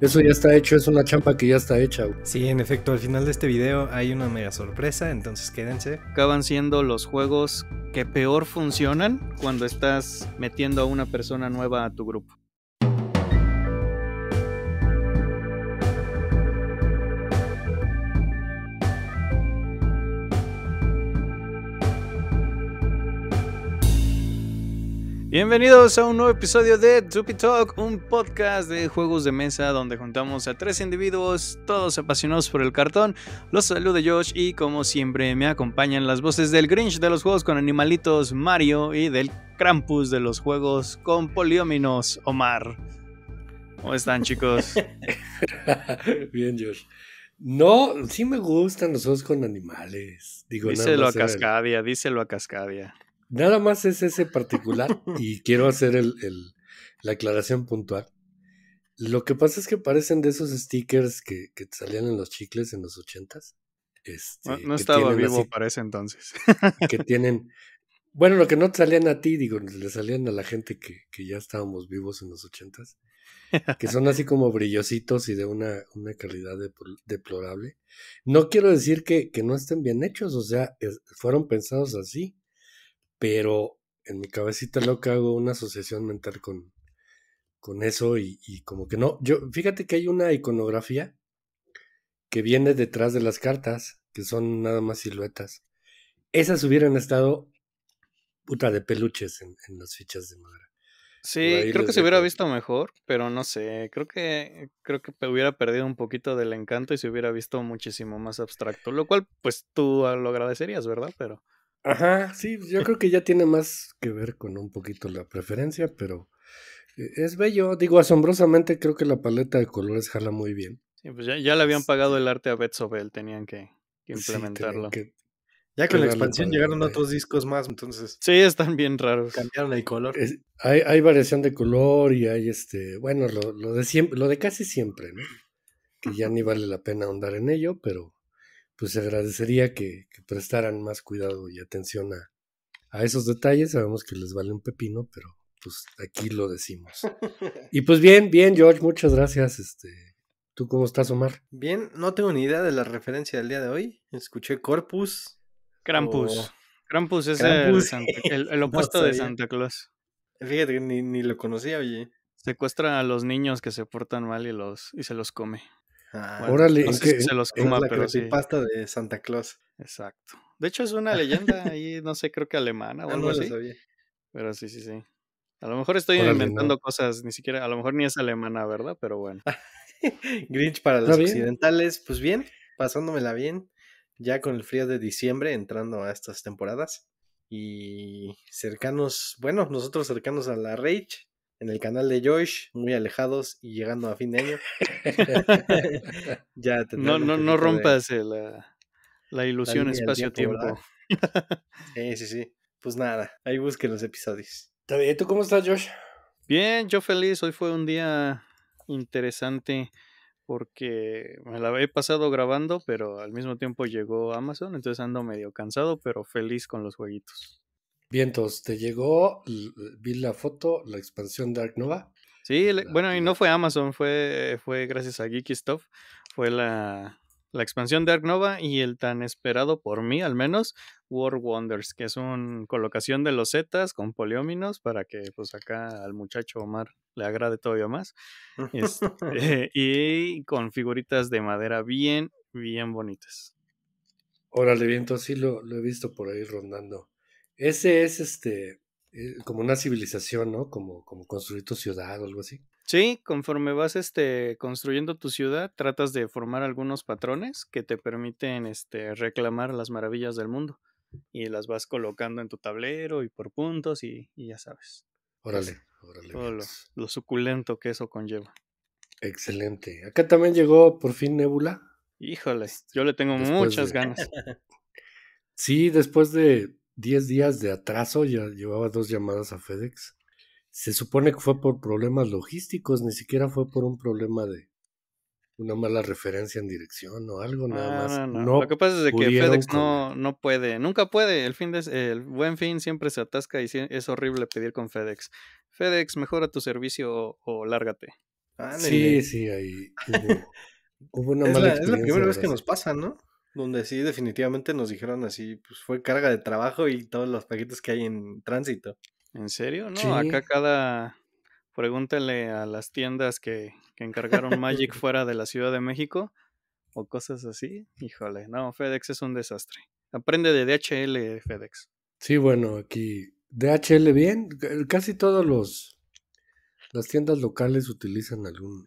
Eso ya está hecho, es una champa que ya está hecha. Sí, en efecto, al final de este video hay una mega sorpresa, entonces quédense. Acaban siendo los juegos que peor funcionan cuando estás metiendo a una persona nueva a tu grupo. Bienvenidos a un nuevo episodio de Tupi Talk, un podcast de juegos de mesa donde juntamos a tres individuos, todos apasionados por el cartón. Los saluda Josh y como siempre me acompañan las voces del Grinch de los juegos con animalitos Mario y del Krampus de los juegos con polióminos Omar. ¿Cómo están chicos? Bien Josh. No, sí me gustan los juegos con animales. Digo, díselo a Cascadia, díselo a Cascadia nada más es ese particular y quiero hacer el, la aclaración puntual. Lo que pasa es que parecen de esos stickers que, salían en los chicles en los ochentas. Este, no, estaba vivo para ese entonces. que tienen. Bueno, lo que no te salían a ti, digo, le salían a la gente que, ya estábamos vivos en los ochentas. Que son así como brillositos y de una, calidad deplorable. No quiero decir que, no estén bien hechos, o sea, fueron pensados así pero en mi cabecita que hago una asociación mental con, con eso y, como que no, yo fíjate que hay una iconografía que viene detrás de las cartas, que son nada más siluetas. Esas hubieran estado puta de peluches en, en las fichas de madera. Sí, creo que se hubiera visto mejor, pero no sé, creo que creo que hubiera perdido un poquito del encanto y se hubiera visto muchísimo más abstracto, lo cual pues tú lo agradecerías, ¿verdad? Pero Ajá, sí, pues, yo creo que ya tiene más que ver con un poquito la preferencia, pero eh, es bello. Digo, asombrosamente creo que la paleta de colores jala muy bien. Sí, pues ya, le habían este pagado el arte a Betzobel, tenían que, implementarlo. ya con la expansión llegaron otros discos más, entonces. Sí, están bien raros. Cambiaron el color. hay, hay, variación de color y hay este. Bueno, lo, lo, de siempre, lo de casi siempre, ¿no? Que ya ni vale la pena ahondar en ello, pero pues agradecería que, prestaran más cuidado y atención a, esos detalles. Sabemos que les vale un pepino, pero pues aquí lo decimos. Y pues bien, bien, George, muchas gracias. Este, ¿Tú cómo estás, Omar? Bien, no tengo ni idea de la referencia del día de hoy. Escuché Corpus. Krampus. Oh. Krampus es El, opuesto de Santa Claus. Fíjate que ni, lo conocía, oye. Secuestra a los niños que se portan mal y, los, y se los come ahora Órale, se los coma, pero sí. pasta de Santa Claus. Exacto. De hecho, es una leyenda ahí, no sé, creo que alemana o ah, no así. Sabía. Pero sí, sí, sí. A lo mejor estoy inventando cosas, ni siquiera, a lo mejor ni es alemana, ¿verdad? Pero bueno. Grinch para los occidentales, pues bien, pasándomela bien, ya con el frío de diciembre entrando a estas temporadas y cercanos, bueno, nosotros cercanos a la Rage, en el canal de Josh, muy alejados y llegando a fin de año. ya no, no, rompas eh, la, ilusión espacio-tiempo. sí, sí, sí. Pues nada, ahí busquen los episodios. ¿Y ¿Tú cómo estás, Josh? Bien, yo feliz. Hoy fue un día interesante porque me la he pasado grabando, pero al mismo tiempo llegó Amazon, entonces ando medio cansado, pero feliz con los jueguitos. Vientos, te llegó, vi la foto, la expansión Dark Nova. Sí, bueno, y no fue Amazon, fue, fue gracias a Geeky Stuff, fue la, la expansión Dark Nova y el tan esperado por mí, al menos, World Wonders, que es una colocación de los con polióminos para que pues acá al muchacho Omar le agrade todavía más. Este, y con figuritas de madera bien, bien bonitas. Órale, viento, sí lo, lo he visto por ahí rondando. Ese es este eh, como una civilización, ¿no? Como, como construir tu ciudad o algo así. Sí, conforme vas este, construyendo tu ciudad, tratas de formar algunos patrones que te permiten este, reclamar las maravillas del mundo. Y las vas colocando en tu tablero y por puntos y, ya sabes. Órale, órale. Todo pues. lo, suculento que eso conlleva. Excelente. Acá también llegó por fin Nebula. Híjole, yo le tengo muchas ganas. sí, después de 10 días de atraso, ya llevaba dos llamadas a FedEx. Se supone que fue por problemas logísticos, ni siquiera fue por un problema de una mala referencia en dirección o algo, nada ah, más. No, no. no, Lo que pasa es que FedEx no, no puede, nunca puede. El, fin de, el buen fin siempre se atasca y es horrible pedir con FedEx. FedEx, mejora tu servicio o, lárgate. Sí, sí, ahí hubo, una mala Es la primera vez que nos pasa, ¿no? Donde sí, definitivamente nos dijeron así, pues fue carga de trabajo y todos los paquetes que hay en tránsito. ¿En serio? No, acá cada... pregúntele a las tiendas que, que encargaron Magic fuera de la Ciudad de México o cosas así. Híjole, no, FedEx es un desastre. Aprende de DHL, FedEx. Sí, bueno, aquí DHL bien, casi todos los las tiendas locales utilizan algún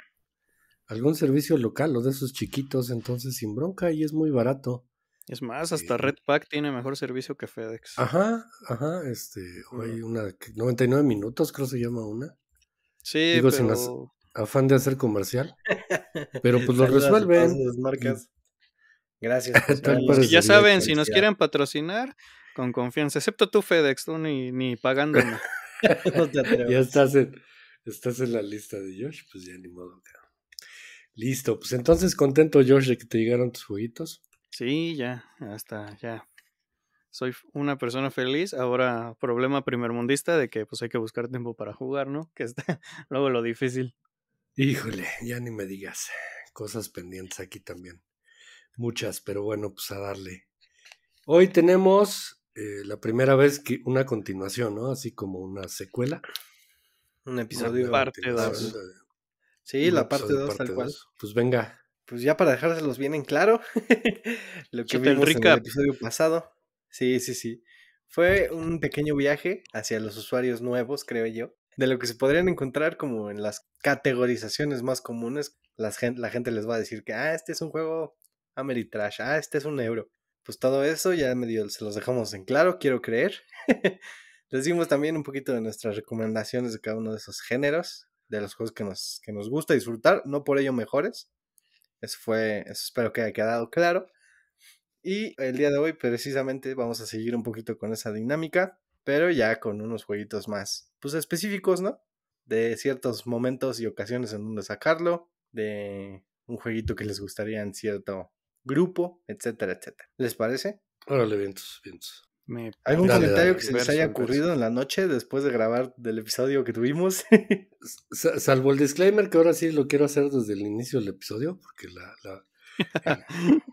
algún servicio local los de esos chiquitos, entonces sin bronca y es muy barato. Es más, hasta eh, Red Pack tiene mejor servicio que FedEx. Ajá, ajá, este, hay una 99 minutos creo se llama una. Sí, Digo, sin afán de hacer comercial. pero pues lo resuelven. Gracias. ya saben, pues, si nos quieren patrocinar, con confianza, excepto tú FedEx, tú ni, ni pagándome. ya estás en, estás en la lista de Josh, pues ya ni modo, Listo, pues entonces contento, George, de que te llegaron tus jueguitos. Sí, ya, hasta ya. Soy una persona feliz. Ahora, problema primermundista de que pues hay que buscar tiempo para jugar, ¿no? Que está luego lo difícil. Híjole, ya ni me digas. Cosas pendientes aquí también. Muchas, pero bueno, pues a darle. Hoy tenemos eh, la primera vez que una continuación, ¿no? Así como una secuela. Un episodio. y parte Sí, la pues, parte 2 tal cual. Pues venga. Pues ya para dejárselos bien en claro, lo que vimos en el episodio pasado. Sí, sí, sí. Fue un pequeño viaje hacia los usuarios nuevos, creo yo, de lo que se podrían encontrar como en las categorizaciones más comunes. la gente les va a decir que, ah, este es un juego Ameritrash, ah, este es un euro. Pues todo eso ya medio se los dejamos en claro, quiero creer. les dimos también un poquito de nuestras recomendaciones de cada uno de esos géneros de los juegos que nos, que nos gusta disfrutar, no por ello mejores. Eso fue, espero que haya quedado claro. Y el día de hoy precisamente vamos a seguir un poquito con esa dinámica, pero ya con unos jueguitos más, pues específicos, ¿no? De ciertos momentos y ocasiones en donde sacarlo, de un jueguito que les gustaría en cierto grupo, etcétera, etcétera. ¿Les parece? Órale, vientos, vientos. ¿Hay ¿Algún comentario que se les haya ocurrido en la noche después de grabar del episodio que tuvimos? Salvo el disclaimer que ahora sí lo quiero hacer desde el inicio del episodio, porque la,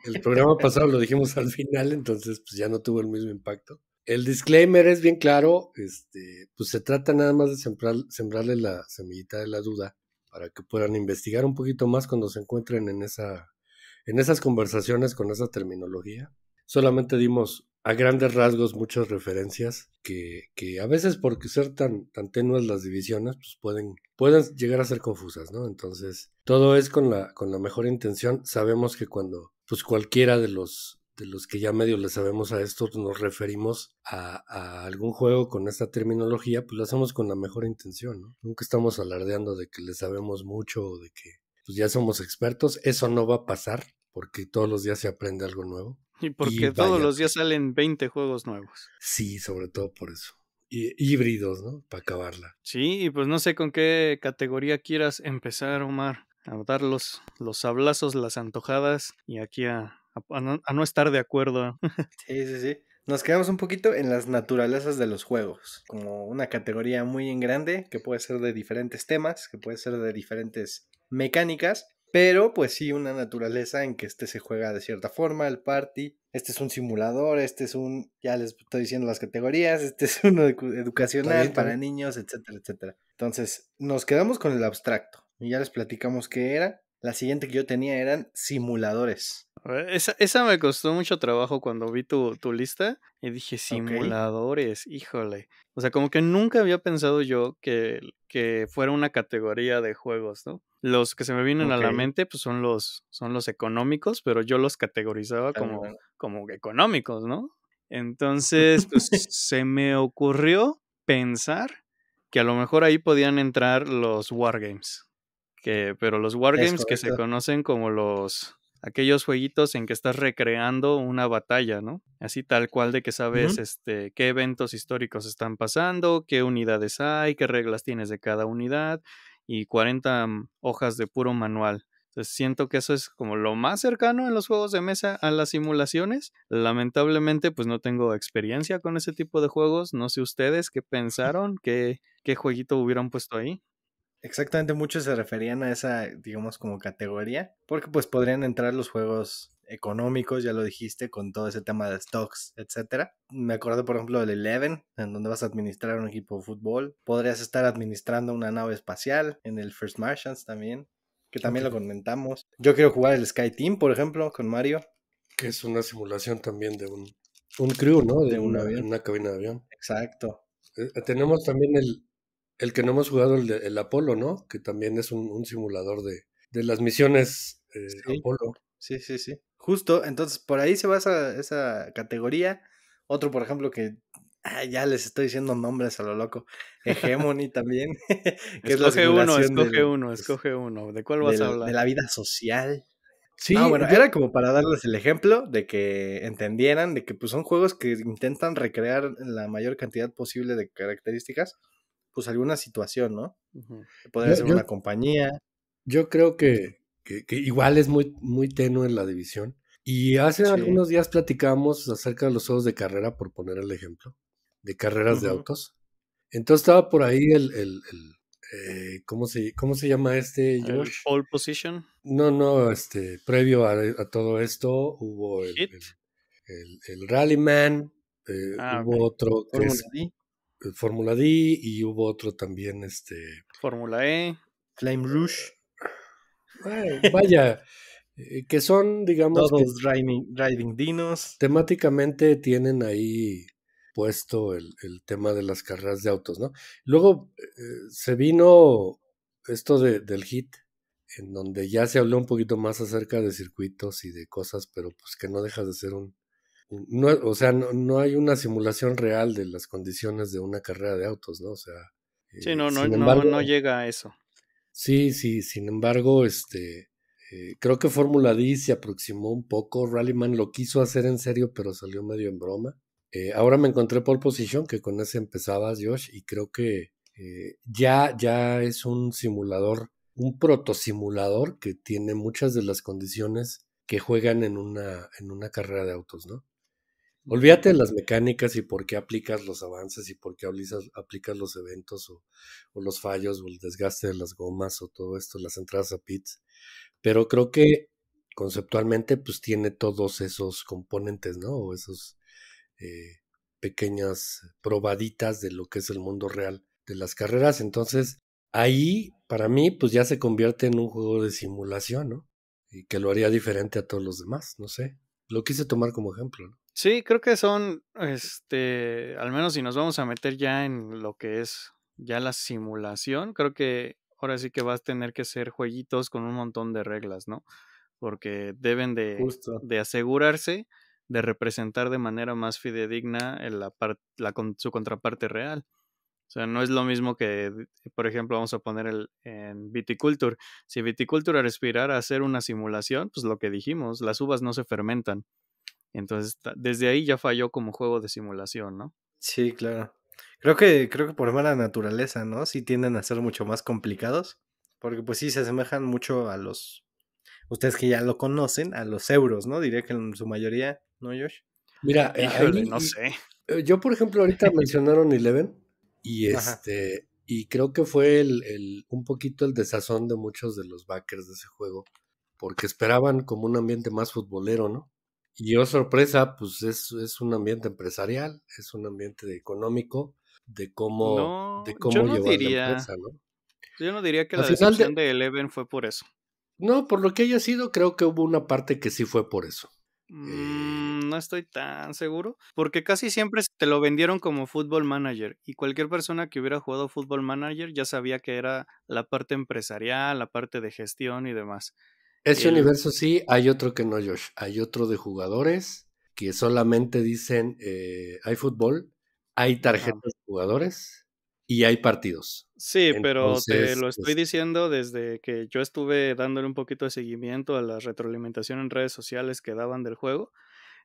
el, programa pasado lo dijimos al final, entonces pues ya no tuvo el mismo impacto. El disclaimer es bien claro, este, pues se trata nada más de sembrar, sembrarle la semillita de la duda para que puedan investigar un poquito más cuando se encuentren en, esa, en esas conversaciones con esa terminología. Solamente dimos a grandes rasgos muchas referencias que, que a veces porque ser tan, tan las divisiones, pues pueden, pueden llegar a ser confusas, ¿no? Entonces, todo es con la, con la mejor intención. Sabemos que cuando, pues cualquiera de los, de los que ya medio le sabemos a esto, nos referimos a, algún juego con esta terminología, pues lo hacemos con la mejor intención, ¿no? Nunca estamos alardeando de que le sabemos mucho o de que pues ya somos expertos, eso no va a pasar, porque todos los días se aprende algo nuevo. Y porque todos los días salen 20 juegos nuevos. Sí, sobre todo por eso. Y híbridos, ¿no? Para acabarla. Sí, y pues no sé con qué categoría quieras empezar, Omar, a dar los, los sablazos, las antojadas y aquí a, a no estar de acuerdo. sí, sí, sí. Nos quedamos un poquito en las naturalezas de los juegos, como una categoría muy en grande que puede ser de diferentes temas, que puede ser de diferentes mecánicas pero pues sí, una naturaleza en que este se juega de cierta forma, el party. Este es un simulador, este es un, ya les estoy diciendo las categorías, este es uno educacional para niños, etcétera, etcétera. Entonces, nos quedamos con el abstracto. Y ya les platicamos qué era. La siguiente que yo tenía eran simuladores. Eh, esa, me costó mucho trabajo cuando vi tu, lista y dije simuladores, híjole. O sea, como que nunca había pensado yo que, que fuera una categoría de juegos, ¿no? Los que se me vienen a la mente pues son los, son los económicos, pero yo los categorizaba como, como económicos, ¿no? Entonces, pues se me ocurrió pensar que a lo mejor ahí podían entrar los wargames. Que, pero los wargames que se conocen como los aquellos jueguitos en que estás recreando una batalla, ¿no? Así tal cual de que sabes este, qué eventos históricos están pasando, qué unidades hay, qué reglas tienes de cada unidad y 40 mm, hojas de puro manual. Entonces siento que eso es como lo más cercano en los juegos de mesa a las simulaciones. Lamentablemente pues no tengo experiencia con ese tipo de juegos. No sé ustedes qué pensaron, qué, qué jueguito hubieran puesto ahí. Exactamente, muchos se referían a esa, digamos, como categoría, porque pues podrían entrar los juegos económicos, ya lo dijiste, con todo ese tema de stocks, etcétera. Me acuerdo, por ejemplo, del Eleven, en donde vas a administrar un equipo de fútbol. Podrías estar administrando una nave espacial en el First Martians también, que también lo comentamos. Yo quiero jugar el Sky Team, por ejemplo, con Mario. Que es una simulación también de un, un crew, ¿no? De, un una, una cabina de avión. Exacto. Eh, tenemos también el, el que no hemos jugado, el, de, Apolo, ¿no? Que también es un, simulador de, las misiones eh, Apolo. Sí, sí, sí. Justo, entonces por ahí se basa esa categoría. Otro, por ejemplo, que ah, ya les estoy diciendo nombres a lo loco. Hegemony también. escoge uno, escoge uno, pues, escoge uno. ¿De cuál vas a hablar? De la vida social. Sí, bueno, era como para darles el ejemplo de que entendieran de que pues, son juegos que intentan recrear la mayor cantidad posible de características pues alguna situación, ¿no? Uh Podría ser una compañía. Yo creo que, igual es muy, muy tenue en la división. Y hace algunos días platicamos acerca de los juegos de carrera, por poner el ejemplo, de carreras de autos. Entonces estaba por ahí el, el, el eh, ¿cómo, se, ¿cómo se llama este? George? All Position. No, no, este, previo a, todo esto hubo el, el, Rallyman, eh, ah, hubo otro Fórmula D y hubo otro también, este... Fórmula E. Flame Rush. Ah, vaya, eh, que son, digamos... Todos driving, Dinos. Temáticamente tienen ahí puesto el, tema de las carreras de autos, ¿no? Luego eh, se vino esto de, del hit, en donde ya se habló un poquito más acerca de circuitos y de cosas, pero pues que no dejas de ser un, no, o sea, no, hay una simulación real de las condiciones de una carrera de autos, ¿no? O sea. Sí, eh, no, no, llega a eso. Sí, sí, sin embargo, este. Eh, creo que Fórmula D se aproximó un poco. Rallyman lo quiso hacer en serio, pero salió medio en broma. Eh, ahora me encontré Pole Position, que con ese empezabas, Josh, y creo que ya, ya es un simulador, un protosimulador que tiene muchas de las condiciones que juegan en una, en una carrera de autos, ¿no? Olvídate de las mecánicas y por qué aplicas los avances y por qué aplicas, los eventos o, los fallos o el desgaste de las gomas o todo esto, las entradas a pits. Pero creo que conceptualmente pues tiene todos esos componentes, ¿no? O esos eh, pequeñas probaditas de lo que es el mundo real de las carreras. Entonces ahí para mí pues ya se convierte en un juego de simulación, ¿no? Y que lo haría diferente a todos los demás, no sé. Lo quise tomar como ejemplo, ¿no? Sí, creo que son, este, al menos si nos vamos a meter ya en lo que es ya la simulación, creo que ahora sí que vas a tener que ser jueguitos con un montón de reglas, ¿no? Porque deben de, de asegurarse de representar de manera más fidedigna la, su contraparte real. O sea, no es lo mismo que, por ejemplo, vamos a poner el, en viticulture. Si viticulture respirara a hacer una simulación, pues lo que dijimos, las uvas no se fermentan. Entonces, desde ahí ya falló como juego de simulación, ¿no? Sí, claro. Creo que, creo que por mala naturaleza, ¿no? Sí tienden a ser mucho más complicados. Porque pues sí, se asemejan mucho a los. Ustedes que ya lo conocen, a los euros, ¿no? Diría que en su mayoría, ¿no, Josh? Mira, eh, no sé. Eh, yo, por ejemplo, ahorita mencionaron Eleven. Y este. Y creo que fue el, el, un poquito el desazón de muchos de los backers de ese juego. Porque esperaban como un ambiente más futbolero, ¿no? Y yo, oh, sorpresa, pues es, es un ambiente empresarial, es un ambiente económico, de cómo, de cómo llevar la empresa, ¿no? Yo no diría que la decisión de... Eleven fue por eso. No, por lo que haya sido, creo que hubo una parte que sí fue por eso. Eh, mm, no estoy tan seguro, porque casi siempre te lo vendieron como fútbol Manager y cualquier persona que hubiera jugado fútbol Manager ya sabía que era la parte empresarial, la parte de gestión y demás. Ese universo sí, hay otro que no, Josh. Hay otro de jugadores que solamente dicen eh, hay fútbol, hay tarjetas de jugadores y hay partidos. Sí, pero te lo estoy este diciendo desde que yo estuve dándole un poquito de seguimiento a la retroalimentación en redes sociales que daban del juego,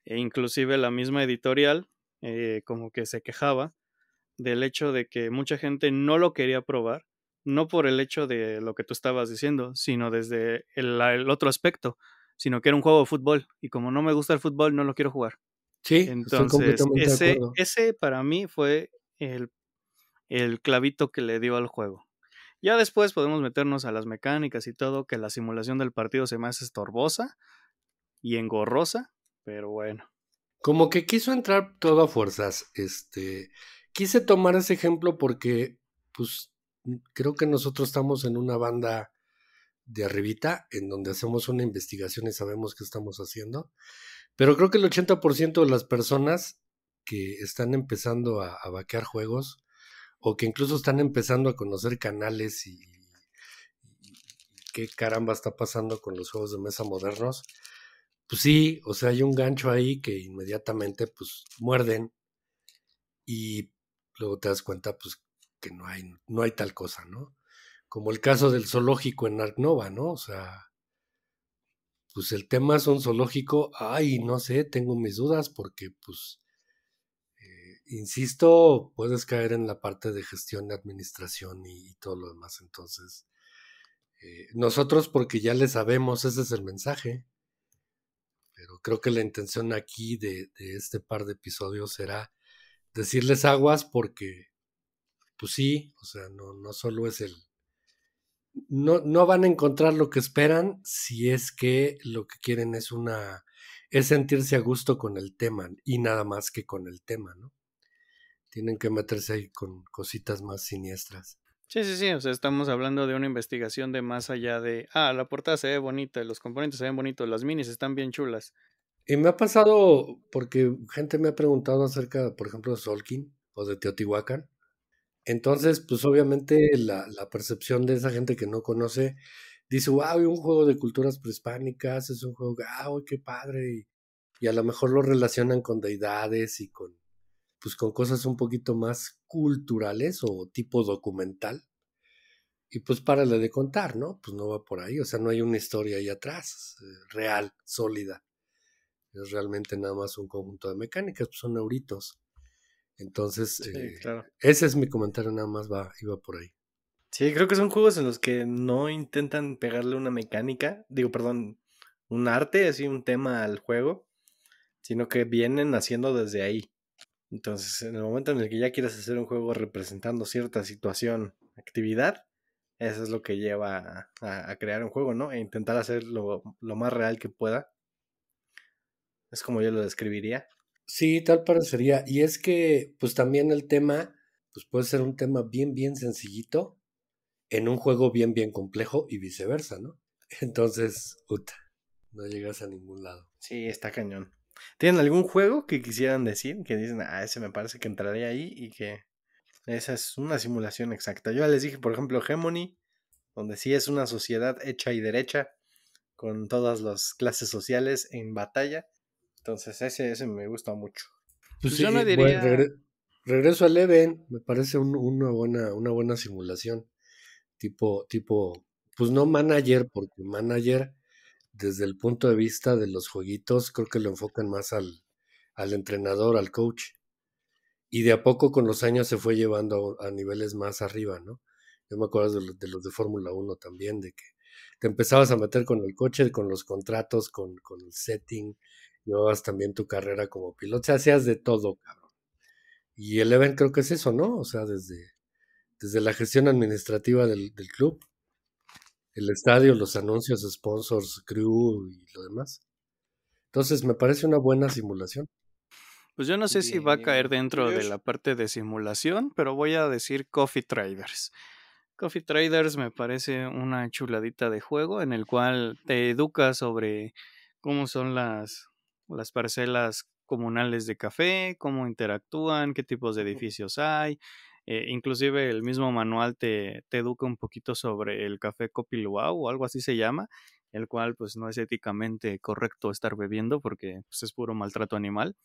e inclusive la misma editorial eh, como que se quejaba del hecho de que mucha gente no lo quería probar no por el hecho de lo que tú estabas diciendo, sino desde el, otro aspecto, sino que era un juego de fútbol y como no me gusta el fútbol no lo quiero jugar. Sí, entonces ese, ese para mí fue el, clavito que le dio al juego. Ya después podemos meternos a las mecánicas y todo, que la simulación del partido se me hace estorbosa y engorrosa, pero bueno. Como que quiso entrar todo a fuerzas, este, quise tomar ese ejemplo porque, pues, Mm, creo que nosotros estamos en una banda de arribita, en donde hacemos una investigación y sabemos qué estamos haciendo, pero creo que el 80% de las personas que están empezando a, vaquear juegos o que incluso están empezando a conocer canales y, y, qué caramba está pasando con los juegos de mesa modernos, pues sí, o sea, hay un gancho ahí que inmediatamente pues muerden y luego te das cuenta pues no hay, no hay tal cosa, ¿no? Como el caso del zoológico en Arcnova, ¿no? O sea, pues el tema es un zoológico, ay, no sé, tengo mis dudas porque, pues, eh, insisto, puedes caer en la parte de gestión, de administración y, todo lo demás. Entonces, eh, nosotros porque ya le sabemos, ese es el mensaje, pero creo que la intención aquí de, de este par de episodios será decirles aguas porque pues sí, o sea, no, no solo es el... No, no van a encontrar lo que esperan si es que lo que quieren es una... es sentirse a gusto con el tema y nada más que con el tema, ¿no? Tienen que meterse ahí con cositas más siniestras. Sí, sí, sí, o sea, estamos hablando de una investigación de más allá de, ah, la portada se ve bonita, los componentes se ven bonitos, las minis están bien chulas. Y me ha pasado, porque gente me ha preguntado acerca, por ejemplo, de Solkin o de Teotihuacán, entonces, pues obviamente la, percepción de esa gente que no conoce dice, wow, un juego de culturas prehispánicas, es un juego, wow, ah, qué padre. Y, a lo mejor lo relacionan con deidades y con, pues con cosas un poquito más culturales o tipo documental. Y pues párale de contar, ¿no? Pues no va por ahí, o sea, no hay una historia ahí atrás, eh, real, sólida. Es realmente nada más un conjunto de mecánicas, pues son neuritos. Entonces, eh, ese es mi comentario nada más, va, iba por ahí. Sí, creo que son juegos en los que no intentan pegarle una mecánica, digo, perdón, un arte, así un tema al juego, sino que vienen haciendo desde ahí. Entonces, en el momento en el que ya quieres hacer un juego representando cierta situación, actividad, eso es lo que lleva a, crear un juego, ¿no? E intentar hacerlo lo más real que pueda. Es como yo lo describiría. Sí, tal parecería. Y es que, pues también el tema, pues puede ser un tema bien, bien sencillito en un juego bien, bien complejo y viceversa, ¿no? Entonces, puta, no llegas a ningún lado. Sí, está cañón. ¿Tienen algún juego que quisieran decir? Que dicen, ah, ese me parece que entraré ahí y que esa es una simulación exacta. Yo ya les dije, por ejemplo, Hegemony, donde sí es una sociedad hecha y derecha, con todas las clases sociales en batalla entonces, ese, ese me gusta mucho. Pues, pues yo no diría. regreso al eleven me parece un, una, buena, una buena simulación. Tipo, tipo, pues no manager, porque manager, desde el punto de vista de los jueguitos, creo que lo enfocan más al, al entrenador, al coach. Y de a poco con los años se fue llevando a, niveles más arriba, ¿no? Yo me acuerdo de, de los de Fórmula 1 también, de que te empezabas a meter con el coche, con los contratos, con, con el setting, llevabas también tu carrera como piloto, o sea, hacías de todo, cabrón. Y el event creo que es eso, ¿no? O sea, desde, desde la gestión administrativa del, club, el estadio, los anuncios, sponsors, crew y lo demás. Entonces, me parece una buena simulación. Pues yo no sé si va a caer dentro de la parte de simulación, pero voy a decir Coffee Traders. Coffee Traders me parece una chuladita de juego en el cual te educas sobre cómo son las las parcelas comunales de café, cómo interactúan, qué tipos de edificios hay. Eh, inclusive el mismo manual te, te, educa un poquito sobre el café copiluau o algo así se llama, el cual pues no es éticamente correcto estar bebiendo porque pues, es puro maltrato animal.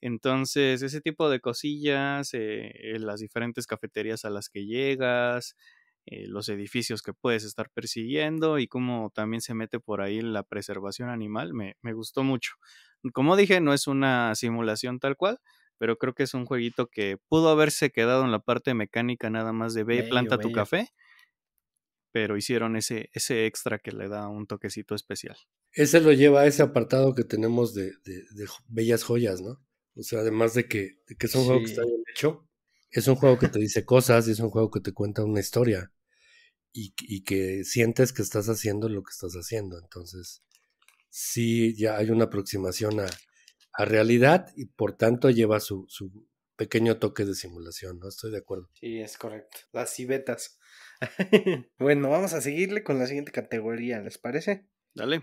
Entonces, ese tipo de cosillas, eh, las diferentes cafeterías a las que llegas, eh, los edificios que puedes estar persiguiendo y cómo también se mete por ahí la preservación animal, me, gustó mucho. Como dije, no es una simulación tal cual, pero creo que es un jueguito que pudo haberse quedado en la parte mecánica nada más de planta tu café, pero hicieron ese, ese extra que le da un toquecito especial. Ese lo lleva a ese apartado que tenemos de, bellas joyas, ¿no? O sea, además de que, que es un juego que está bien hecho, es un juego que te dice cosas y es un juego que te cuenta una historia y, que sientes que estás haciendo lo que estás haciendo. Entonces, sí, ya hay una aproximación a, realidad y por tanto lleva su, su, pequeño toque de simulación, ¿no? Estoy de acuerdo. Sí, es correcto. Las civetas. bueno, vamos a seguirle con la siguiente categoría, ¿les parece? Dale.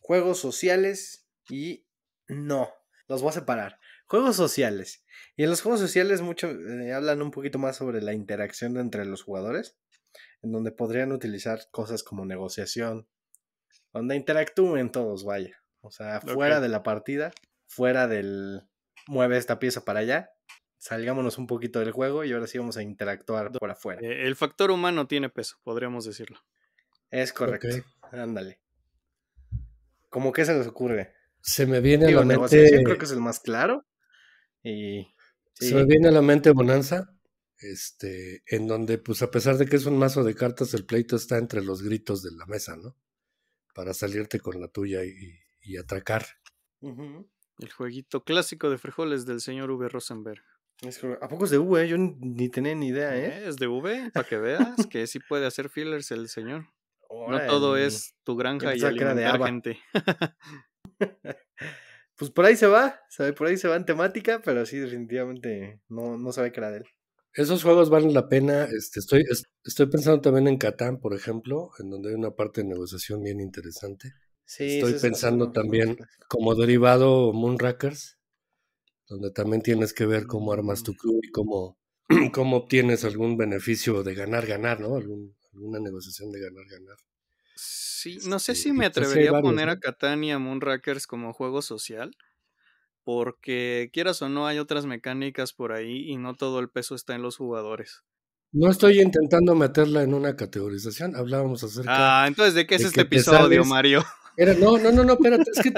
Juegos sociales y no. Los voy a separar. Juegos sociales. Y en los juegos sociales mucho eh, hablan un poquito más sobre la interacción entre los jugadores, en donde podrían utilizar cosas como negociación, donde interactúen todos, vaya. O sea, fuera de la partida, fuera del mueve esta pieza para allá, salgámonos un poquito del juego y ahora sí vamos a interactuar por afuera. Eh, el factor humano tiene peso, podríamos decirlo. Es correcto. Ándale. ¿Cómo que se les ocurre? Se me viene a la mente. Creo que es el más claro. Y, Se me viene a la mente Bonanza, este, en donde, pues a pesar de que es un mazo de cartas, el pleito está entre los gritos de la mesa, ¿no? Para salirte con la tuya y, atracar. El jueguito clásico de frijoles del señor V. Rosenberg. ¿A poco es de V? Yo ni tenía ni idea, ¿eh? Es de V, para que veas que sí puede hacer fillers el señor. no todo es tu granja y alimentar de gente. pues por ahí se va, ¿sabe? Por ahí se va en temática, pero sí, definitivamente no, no sabe que era de él. Esos juegos valen la pena. Este, estoy, estoy pensando también en Catán, por ejemplo, en donde hay una parte de negociación bien interesante. Sí, estoy pensando también como derivado Moonrackers, donde también tienes que ver cómo armas tu mm. club y cómo, cómo obtienes algún beneficio de ganar, ganar, ¿no? alguna negociación de ganar, ganar. Sí, no sé si me atrevería a poner a Catania Moonrakers como juego social, porque quieras o no hay otras mecánicas por ahí y no todo el peso está en los jugadores. No estoy intentando meterla en una categorización, hablábamos acerca... Ah, entonces ¿de qué es este episodio, Mario? no, no, no, no, espérate, es que...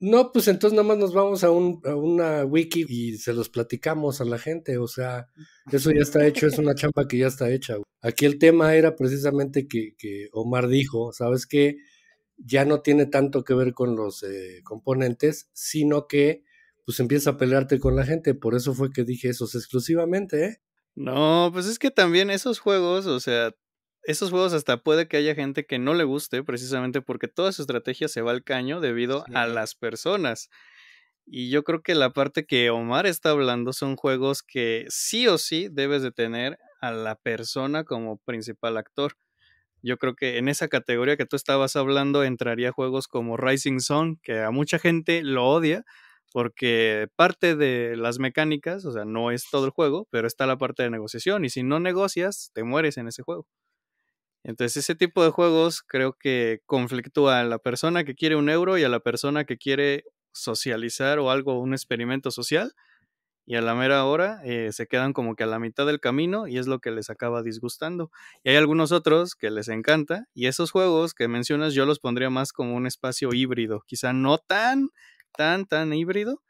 No, pues entonces nada más nos vamos a, una wiki y se los platicamos a la gente, o sea, eso ya está hecho, es una chamba que ya está hecha. Aquí el tema era precisamente que, Omar dijo, ¿sabes qué? Ya no tiene tanto que ver con los eh, componentes, sino que pues empieza a pelearte con la gente, por eso fue que dije esos exclusivamente, ¿eh? No, pues es que también esos juegos, o sea, esos juegos hasta puede que haya gente que no le guste precisamente porque toda su estrategia se va al caño debido a las personas. Y yo creo que la parte que Omar está hablando son juegos que sí o sí debes de tener a la persona como principal actor. Yo creo que en esa categoría que tú estabas hablando entraría juegos como Rising Sun, que a mucha gente lo odia, porque parte de las mecánicas, o sea, no es todo el juego, pero está la parte de negociación y si no negocias, te mueres en ese juego. Entonces ese tipo de juegos creo que conflictúa a la persona que quiere un euro y a la persona que quiere socializar o algo, un experimento social. Y a la mera hora eh, se quedan como que a la mitad del camino y es lo que les acaba disgustando. Y hay algunos otros que les encanta y esos juegos que mencionas yo los pondría más como un espacio híbrido, quizá no tan, tan, tan híbrido,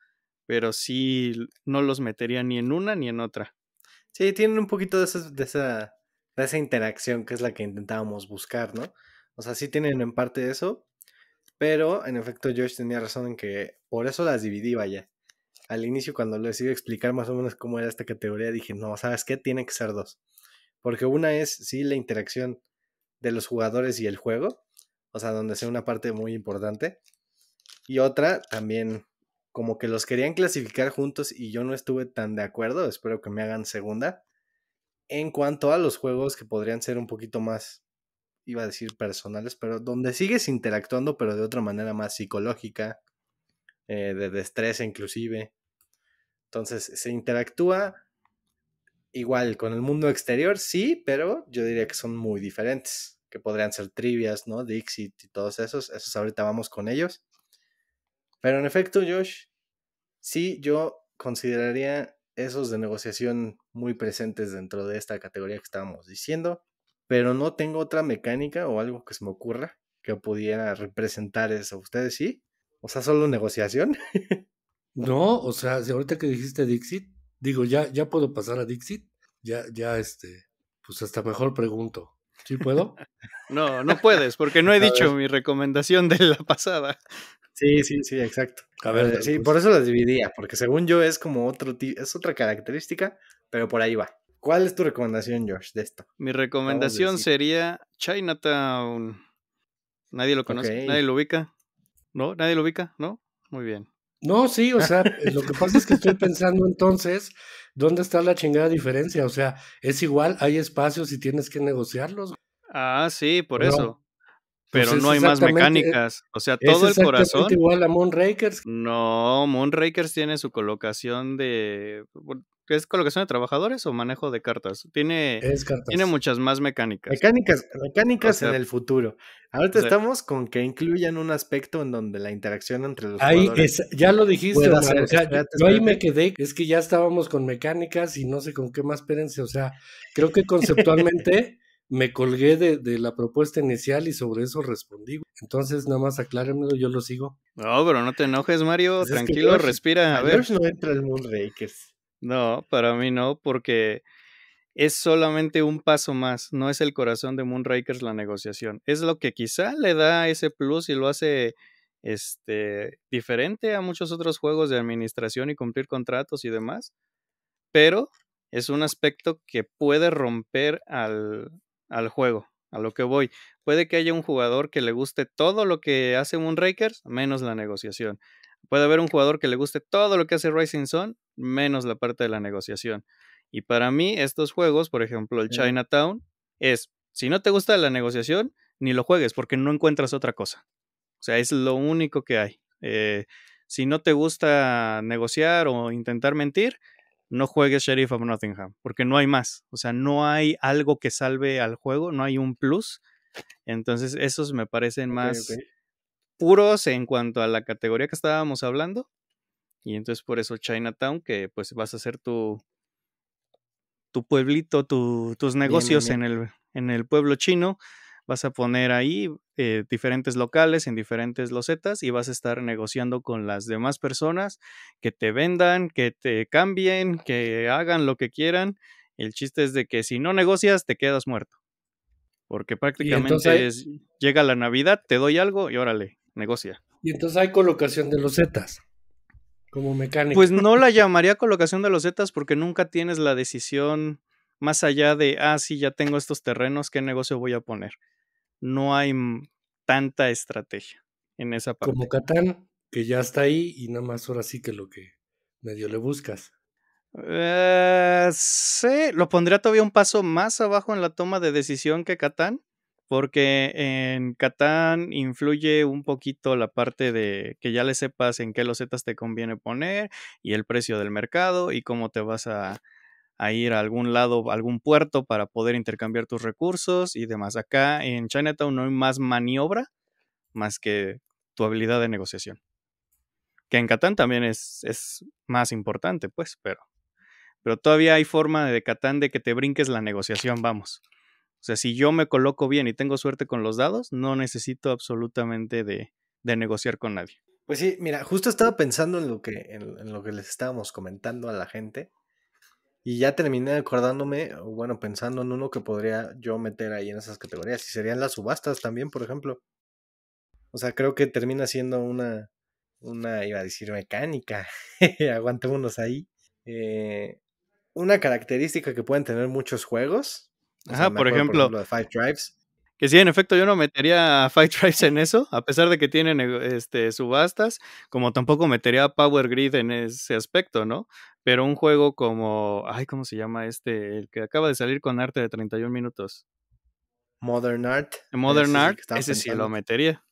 pero sí no los metería ni en una ni en otra. Sí, tienen un poquito de, de esa esa interacción que es la que intentábamos buscar, ¿no? O sea, sí tienen en parte eso, pero en efecto Josh tenía razón en que por eso las dividí, vaya. Al inicio cuando les iba a explicar más o menos cómo era esta categoría, dije, no, ¿sabes qué? Tiene que ser dos. Porque una es, sí, la interacción de los jugadores y el juego, o sea, donde sea una parte muy importante. Y otra también, como que los querían clasificar juntos y yo no estuve tan de acuerdo, espero que me hagan segunda, en cuanto a los juegos que podrían ser un poquito más, iba a decir personales, pero donde sigues interactuando, pero de otra manera más psicológica, eh, de destreza inclusive. Entonces, se interactúa igual con el mundo exterior, sí, pero yo diría que son muy diferentes, que podrían ser trivias, ¿no? Dixit y todos esos, esos ahorita vamos con ellos. Pero en efecto, Josh, sí, yo consideraría esos de negociación muy presentes dentro de esta categoría que estábamos diciendo, pero no tengo otra mecánica o algo que se me ocurra que pudiera representar eso. ¿Ustedes sí? O sea, solo negociación. no, o sea, si ahorita que dijiste Dixit, digo, ya, ya puedo pasar a Dixit, ya, ya este, pues hasta mejor pregunto. ¿Sí puedo? no, no puedes, porque no he dicho mi recomendación de la pasada. Sí, sí, sí, exacto. A ver, eh, sí, pues. por eso las dividía, porque según yo es como otro es otra característica, pero por ahí va. ¿Cuál es tu recomendación, George, de esto? Mi recomendación sería Chinatown. Nadie lo conoce, nadie lo ubica. ¿No? ¿Nadie lo ubica? ¿No? Muy bien. No, sí, o sea, lo que pasa es que estoy pensando entonces, ¿dónde está la chingada diferencia? O sea, es igual, hay espacios y tienes que negociarlos. Ah, sí, por eso. Pues Pero no hay más mecánicas. O sea, todo el corazón. igual a Moonrakers. No, Moonrakers tiene su colocación de. ¿Qué es colocación de trabajadores o manejo de cartas? Tiene, tiene muchas más mecánicas. Mecánicas, mecánicas en el futuro. Ahorita estamos con que incluyan un aspecto en donde la interacción entre los ahí es, ya lo dijiste, yo ahí me quedé, es que ya estábamos con mecánicas y no sé con qué más, espérense, o sea, creo que conceptualmente me colgué de, la propuesta inicial y sobre eso respondí. Entonces, nada más aclárenmelo, yo lo sigo. No, pero no te enojes, Mario. Pues tranquilo, respira. A, ver. si no entra el Moonrakers. No, para mí no, porque es solamente un paso más, no es el corazón de Moonrakers la negociación. Es lo que quizá le da ese plus y lo hace este, diferente a muchos otros juegos de administración y cumplir contratos y demás, pero es un aspecto que puede romper al, al juego, a lo que voy. Puede que haya un jugador que le guste todo lo que hace Moonrakers, menos la negociación. Puede haber un jugador que le guste todo lo que hace Rising Sun, menos la parte de la negociación. Y para mí, estos juegos, por ejemplo, el Chinatown, es, si no te gusta la negociación, ni lo juegues porque no encuentras otra cosa. O sea, es lo único que hay. Eh, si no te gusta negociar o intentar mentir, no juegues Sheriff of Nottingham, porque no hay más. O sea, no hay algo que salve al juego, no hay un plus. Entonces, esos me parecen más puros en cuanto a la categoría que estábamos hablando. Y entonces por eso Chinatown, que pues vas a hacer tu, tu pueblito, tus negocios En, el, en el pueblo chino. Vas a poner ahí eh, diferentes locales en diferentes losetas y vas a estar negociando con las demás personas que te vendan, que te cambien, que hagan lo que quieran. El chiste es de que si no negocias, te quedas muerto. Porque prácticamente llega la Navidad, te doy algo y órale, negocia. Y entonces hay colocación de los zetas como mecánico. Pues no la llamaría colocación de los zetas porque nunca tienes la decisión más allá de, ah, sí, ya tengo estos terrenos, ¿qué negocio voy a poner? No hay tanta estrategia en esa parte. Como Catán, que ya está ahí y nada más ahora sí que lo que medio le buscas. Eh, sí, lo pondría todavía un paso más abajo en la toma de decisión que Catán, porque en Catán influye un poquito la parte de que ya le sepas en qué losetas te conviene poner y el precio del mercado y cómo te vas a, ir a algún lado, a algún puerto para poder intercambiar tus recursos y demás. Acá en Chinatown no hay más maniobra más que tu habilidad de negociación. Que en Catán también es, es más importante, pues, pero, pero todavía hay forma de Catán de que te brinques la negociación, vamos. O sea, si yo me coloco bien y tengo suerte con los dados, no necesito absolutamente de, de negociar con nadie. Pues sí, mira, justo estaba pensando en lo que, en, lo que les estábamos comentando a la gente. Y ya terminé acordándome, bueno, pensando en uno que podría yo meter ahí en esas categorías. Y serían las subastas también, por ejemplo. O sea, creo que termina siendo una, una iba a decir mecánica. Aguantémonos ahí. Eh, una característica que pueden tener muchos juegos Ajá, por, ejemplo, Que sí, en efecto, yo no metería a Five Drives en eso, a pesar de que tienen eh, este, subastas, como tampoco metería a Power Grid en ese aspecto, ¿no? Pero un juego como, ay, ¿cómo se llama este? El que acaba de salir con arte de 31 minutos. Modern Art. Modern Art, ese sí lo metería.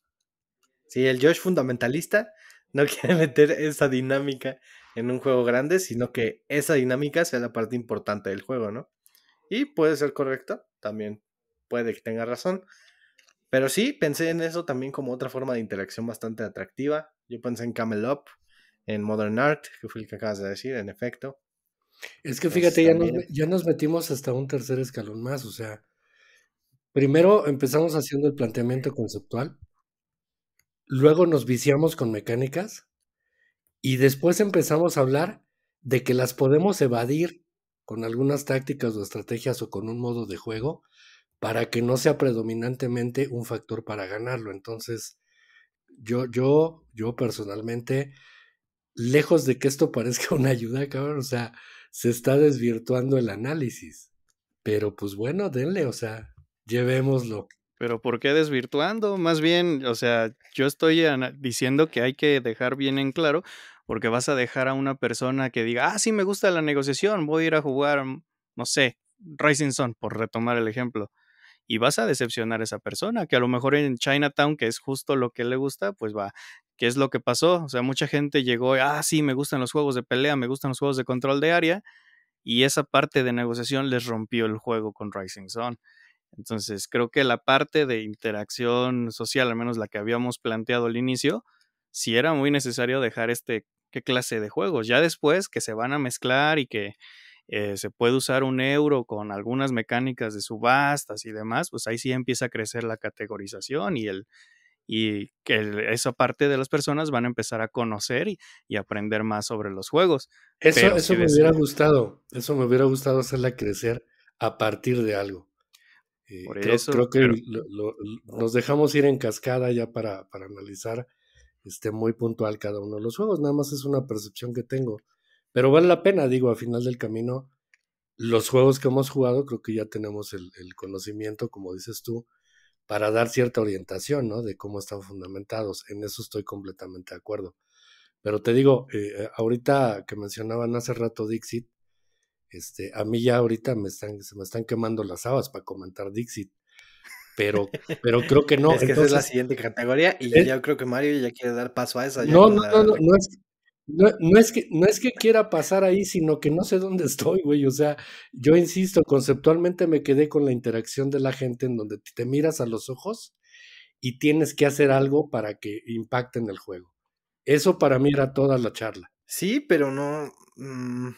Sí, el Josh fundamentalista no quiere meter esa dinámica en un juego grande, sino que esa dinámica sea la parte importante del juego, ¿no? Y puede ser correcto, también puede que tenga razón. Pero sí, pensé en eso también como otra forma de interacción bastante atractiva. Yo pensé en Camel en Modern Art, que fue el que acabas de decir, en efecto. Es que fíjate, este, ya nos, metimos hasta un tercer escalón más. O sea, primero empezamos haciendo el planteamiento conceptual, luego nos viciamos con mecánicas y después empezamos a hablar de que las podemos evadir con algunas tácticas o estrategias o con un modo de juego para que no sea predominantemente un factor para ganarlo. Entonces, yo, yo, yo personalmente, lejos de que esto parezca una ayuda, cabrón, o sea, se está desvirtuando el análisis. Pero pues bueno, denle, o sea, llevémoslo. Pero ¿por qué desvirtuando? Más bien, o sea, yo estoy diciendo que hay que dejar bien en claro porque vas a dejar a una persona que diga, ah, sí, me gusta la negociación, voy a ir a jugar, mm, no sé, Rising Sun, por retomar el ejemplo. Y vas a decepcionar a esa persona, que a lo mejor en Chinatown, que es justo lo que le gusta, pues va. ¿Qué es lo que pasó? O sea, mucha gente llegó, ah, sí, me gustan los juegos de pelea, me gustan los juegos de control de área, y esa parte de negociación les rompió el juego con Rising Sun. Entonces, creo que la parte de interacción social, al menos la que habíamos planteado al inicio, si era muy necesario dejar este qué clase de juegos. Ya después que se van a mezclar y que eh, se puede usar un euro con algunas mecánicas de subastas y demás, pues ahí sí empieza a crecer la categorización y el y que esa parte de las personas van a empezar a conocer y, aprender más sobre los juegos. Eso, me hubiera gustado, eso me hubiera gustado hacerla crecer a partir de algo. Eh, creo, que nos dejamos ir en cascada ya para, para analizar esté muy puntual cada uno de los juegos, nada más es una percepción que tengo. Pero vale la pena, digo, al final del camino, los juegos que hemos jugado, creo que ya tenemos el, conocimiento, como dices tú, para dar cierta orientación, ¿no? De cómo están fundamentados. En eso estoy completamente de acuerdo. Pero te digo, eh, ahorita que mencionaban hace rato Dixit, este, a mí ya ahorita me están, se me están quemando las habas para comentar Dixit pero, pero creo que no. Es que esa es la siguiente categoría y yo creo que Mario ya quiere dar paso a esa. No, no, no, no, es, que, no es que quiera pasar ahí, sino que no sé dónde estoy, güey. O sea, yo insisto, conceptualmente me quedé con la interacción de la gente en donde te miras a los ojos y tienes que hacer algo para que impacte en el juego. Eso para mí era toda la charla. Sí, pero no... Mm,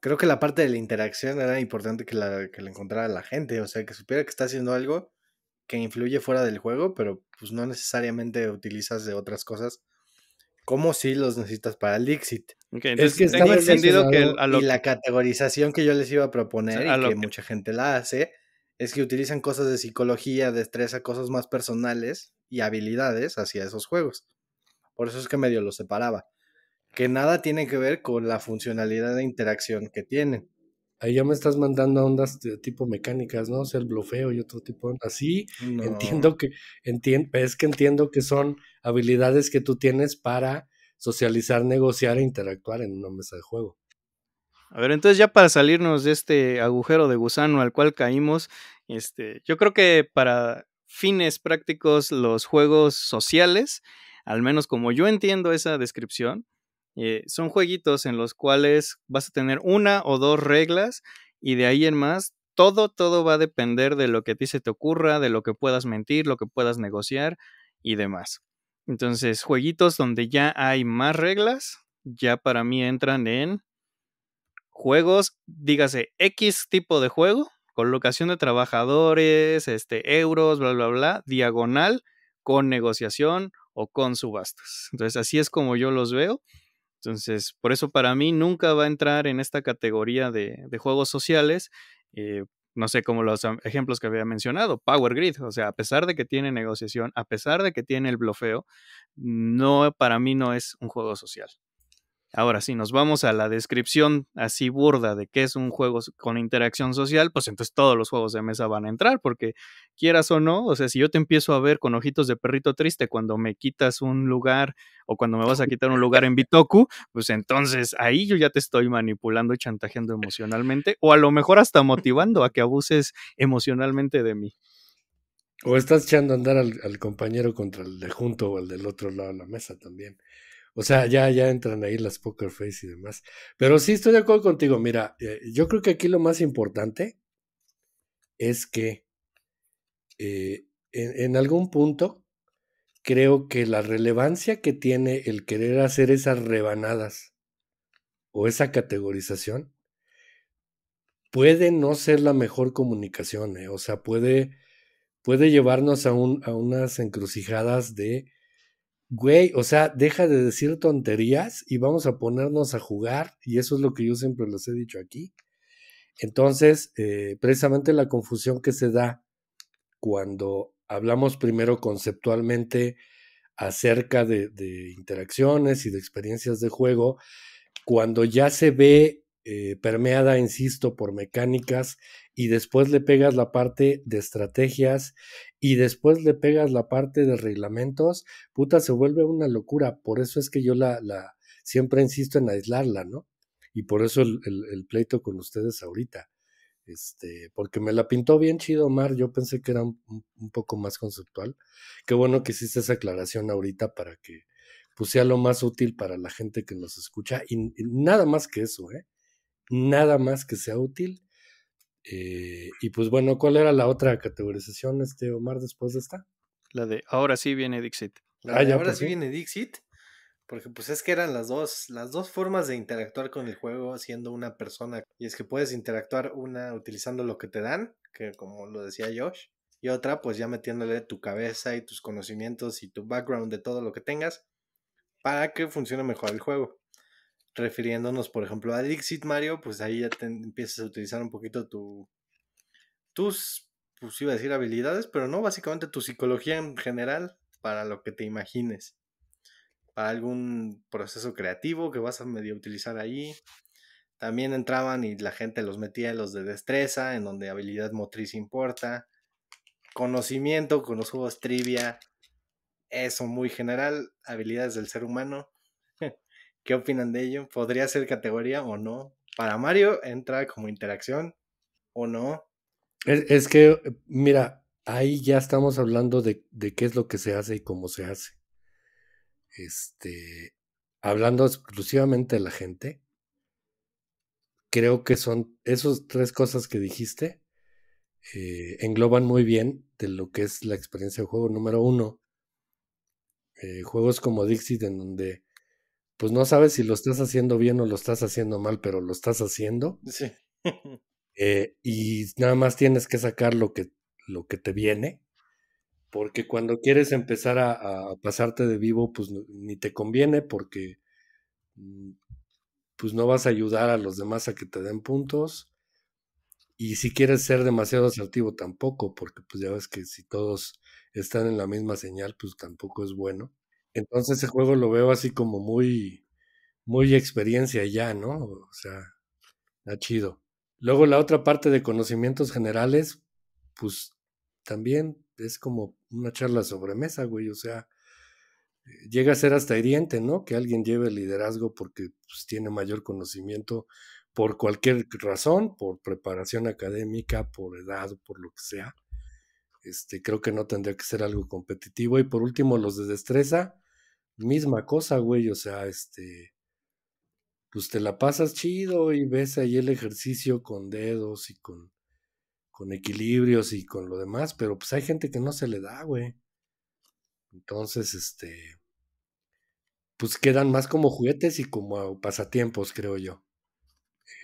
creo que la parte de la interacción era importante que la, que la encontrara la gente, o sea, que supiera que está haciendo algo que influye fuera del juego, pero pues no necesariamente utilizas de otras cosas. Como si los necesitas para el Dixit. es que estaba entendido que y la categorización que yo les iba a proponer y que, que mucha gente la hace es que utilizan cosas de psicología, destreza, cosas más personales y habilidades hacia esos juegos. Por eso es que medio los separaba. Que nada tiene que ver con la funcionalidad de interacción que tienen. Ahí ya me estás mandando ondas de tipo mecánicas, ¿no? O sea, el blofeo y otro tipo. Así entiendo que es que entiendo que son habilidades que tú tienes para socializar, negociar e interactuar en una mesa de juego. A ver, entonces ya para salirnos de este agujero de gusano al cual caímos, este, yo creo que para fines prácticos los juegos sociales, al menos como yo entiendo esa descripción, eh, son jueguitos en los cuales vas a tener una o dos reglas y de ahí en más todo, todo va a depender de lo que a ti se te ocurra, de lo que puedas mentir, lo que puedas negociar y demás. Entonces, jueguitos donde ya hay más reglas, ya para mí entran en juegos, dígase X tipo de juego, colocación de trabajadores, este, euros, bla, bla, bla, diagonal, con negociación o con subastas. Entonces, así es como yo los veo. Entonces, por eso para mí nunca va a entrar en esta categoría de, juegos sociales. Eh, no sé, como los ejemplos que había mencionado, Power Grid, o sea, a pesar de que tiene negociación, a pesar de que tiene el blofeo, no, para mí no es un juego social. Ahora, si nos vamos a la descripción así burda de qué es un juego con interacción social, pues entonces todos los juegos de mesa van a entrar, porque quieras o no, o sea, si yo te empiezo a ver con ojitos de perrito triste cuando me quitas un lugar o cuando me vas a quitar un lugar en Bitoku, pues entonces ahí yo ya te estoy manipulando y chantajeando emocionalmente, o a lo mejor hasta motivando a que abuses emocionalmente de mí. O estás echando a andar al, al compañero contra el de junto o el del otro lado de la mesa también. O sea, ya, ya entran ahí las poker face y demás. Pero sí estoy de acuerdo contigo. Mira, eh, yo creo que aquí lo más importante es que eh, en, algún punto creo que la relevancia que tiene el querer hacer esas rebanadas o esa categorización puede no ser la mejor comunicación. Eh. O sea, puede, puede llevarnos a, un, a unas encrucijadas de güey, o sea, deja de decir tonterías y vamos a ponernos a jugar. Y eso es lo que yo siempre les he dicho aquí. Entonces, eh, precisamente la confusión que se da cuando hablamos primero conceptualmente acerca de interacciones y de experiencias de juego, cuando ya se ve eh, permeada, insisto, por mecánicas, y después le pegas la parte de estrategias, y después le pegas la parte de reglamentos, puta, se vuelve una locura. Por eso es que yo la, la siempre insisto en aislarla, ¿no? Y por eso el, pleito con ustedes ahorita. Este, porque me la pintó bien chido Omar, yo pensé que era un, poco más conceptual. Qué bueno que hiciste esa aclaración ahorita para que pues, sea lo más útil para la gente que nos escucha. y nada más que eso, ¿eh? nada más que sea útil. Eh, y pues bueno, ¿cuál era la otra categorización, este Omar, después de esta? La de ahora sí viene Dixit. Ah, ahora pues sí viene Dixit. Porque pues es que eran las dos, las dos formas de interactuar con el juego siendo una persona. Y es que puedes interactuar una utilizando lo que te dan, que como lo decía Josh, y otra pues ya metiéndole tu cabeza y tus conocimientos y tu background de todo lo que tengas para que funcione mejor el juego refiriéndonos, por ejemplo, a Dixit Mario, pues ahí ya te empiezas a utilizar un poquito tu, tus, pues iba a decir habilidades, pero no, básicamente tu psicología en general para lo que te imagines, para algún proceso creativo que vas a medio utilizar ahí. También entraban y la gente los metía en los de destreza, en donde habilidad motriz importa, conocimiento con los juegos trivia, eso muy general, habilidades del ser humano ¿Qué opinan de ello? ¿Podría ser categoría o no? Para Mario entra como interacción o no. Es, que, mira, ahí ya estamos hablando de, qué es lo que se hace y cómo se hace. Este, hablando exclusivamente de la gente, creo que son esas tres cosas que dijiste eh, engloban muy bien de lo que es la experiencia de juego número uno. Eh, juegos como Dixit, en donde pues no sabes si lo estás haciendo bien o lo estás haciendo mal, pero lo estás haciendo. Sí. Eh, y nada más tienes que sacar lo que, lo que te viene, porque cuando quieres empezar a, a pasarte de vivo, pues ni te conviene porque mm, pues no vas a ayudar a los demás a que te den puntos. Y si quieres ser demasiado asertivo tampoco, porque pues ya ves que si todos están en la misma señal, pues tampoco es bueno. Entonces ese juego lo veo así como muy, muy experiencia ya, ¿no? O sea, está chido. Luego la otra parte de conocimientos generales, pues también es como una charla sobre mesa, güey. O sea, eh, llega a ser hasta hiriente, ¿no? Que alguien lleve el liderazgo porque pues, tiene mayor conocimiento por cualquier razón, por preparación académica, por edad, por lo que sea. Este, creo que no tendría que ser algo competitivo. Y por último, los de destreza, misma cosa, güey, o sea, este, pues te la pasas chido y ves ahí el ejercicio con dedos y con, con equilibrios y con lo demás, pero pues hay gente que no se le da, güey. Entonces, este, pues quedan más como juguetes y como pasatiempos, creo yo.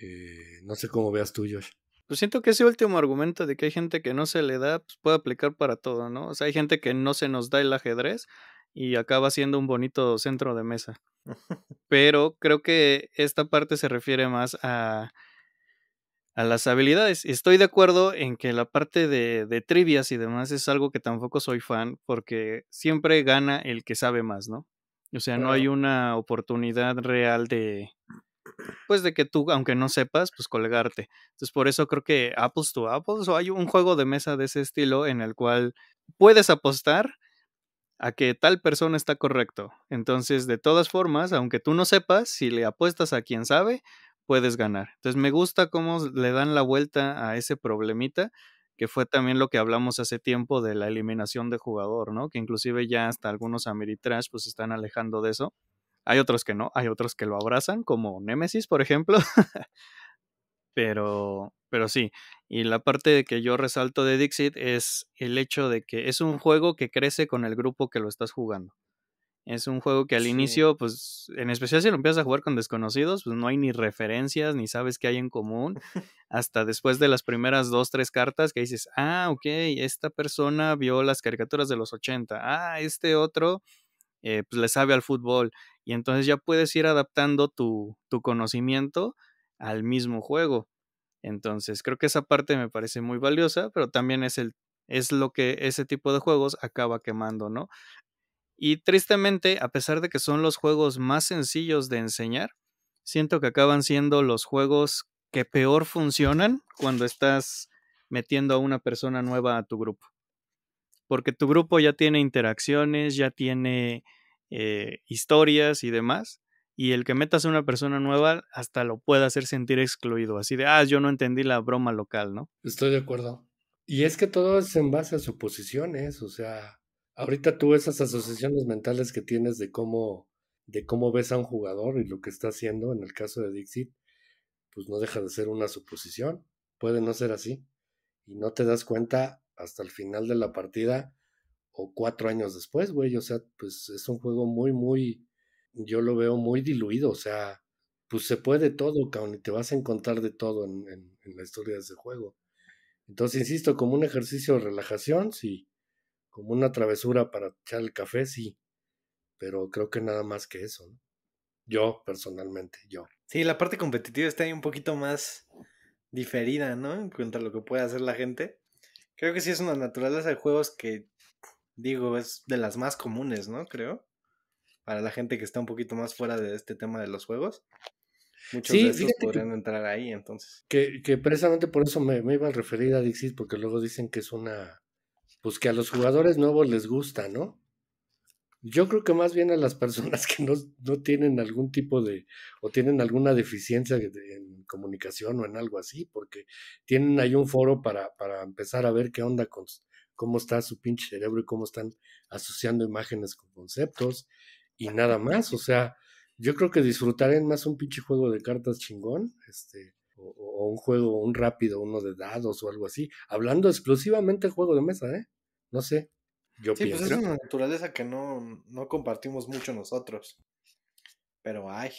Eh, no sé cómo veas tú, Josh. Pues siento que ese último argumento de que hay gente que no se le da, pues puede aplicar para todo, ¿no? O sea, hay gente que no se nos da el ajedrez, y acaba siendo un bonito centro de mesa. Pero creo que esta parte se refiere más a, a las habilidades. Estoy de acuerdo en que la parte de, de trivias y demás es algo que tampoco soy fan porque siempre gana el que sabe más, ¿no? O sea, no hay una oportunidad real de, pues de que tú, aunque no sepas, pues colgarte. Entonces, por eso creo que Apples to Apples o hay un juego de mesa de ese estilo en el cual puedes apostar, a que tal persona está correcto. Entonces, de todas formas, aunque tú no sepas, si le apuestas a quien sabe, puedes ganar. Entonces, me gusta cómo le dan la vuelta a ese problemita, que fue también lo que hablamos hace tiempo de la eliminación de jugador, ¿no? Que inclusive ya hasta algunos Ameritrash pues están alejando de eso. Hay otros que no, hay otros que lo abrazan, como Nemesis, por ejemplo. pero, pero sí. Y la parte que yo resalto de Dixit es el hecho de que es un juego que crece con el grupo que lo estás jugando. Es un juego que al inicio, pues, en especial si lo empiezas a jugar con desconocidos, pues no hay ni referencias, ni sabes qué hay en común. Hasta después de las primeras dos, tres cartas que dices, ah, ok, esta persona vio las caricaturas de los 80, ah, este otro, eh, pues le sabe al fútbol. Y entonces ya puedes ir adaptando tu, tu conocimiento al mismo juego. Entonces, creo que esa parte me parece muy valiosa, pero también es el es lo que ese tipo de juegos acaba quemando, ¿no? Y tristemente, a pesar de que son los juegos más sencillos de enseñar, siento que acaban siendo los juegos que peor funcionan cuando estás metiendo a una persona nueva a tu grupo. Porque tu grupo ya tiene interacciones, ya tiene eh, historias y demás y el que metas a una persona nueva hasta lo puede hacer sentir excluido, así de, ah, yo no entendí la broma local, ¿no? Estoy de acuerdo. Y es que todo es en base a suposiciones, o sea, ahorita tú esas asociaciones mentales que tienes de cómo, de cómo ves a un jugador y lo que está haciendo, en el caso de Dixit, pues no deja de ser una suposición, puede no ser así, y no te das cuenta hasta el final de la partida o cuatro años después, güey, o sea, pues es un juego muy, muy yo lo veo muy diluido, o sea, pues se puede todo, cabrón, y te vas a encontrar de todo en, en la historia de ese juego. Entonces, insisto, como un ejercicio de relajación, sí, como una travesura para echar el café, sí, pero creo que nada más que eso, ¿no? Yo, personalmente, yo. Sí, la parte competitiva está ahí un poquito más diferida, ¿no? En cuanto a lo que puede hacer la gente. Creo que sí es una naturaleza de juegos que, digo, es de las más comunes, ¿no? Creo para la gente que está un poquito más fuera de este tema de los juegos. Muchos de podrían entrar ahí, entonces. Que, que precisamente por eso me, iba a referir a Dixit, porque luego dicen que es una. Pues que a los jugadores nuevos les gusta, ¿no? Yo creo que más bien a las personas que no, no tienen algún tipo de. o tienen alguna deficiencia en comunicación o en algo así, porque tienen ahí un foro para, para empezar a ver qué onda con cómo está su pinche cerebro y cómo están asociando imágenes con conceptos y nada más. O sea, yo creo que disfrutaré más un pinche juego de cartas chingón, este, o, un juego, un rápido, uno de dados o algo así. Hablando exclusivamente de juego de mesa, ¿eh? No sé. Yo pues, pienso. es una naturaleza que no, no compartimos mucho nosotros. Pero ay.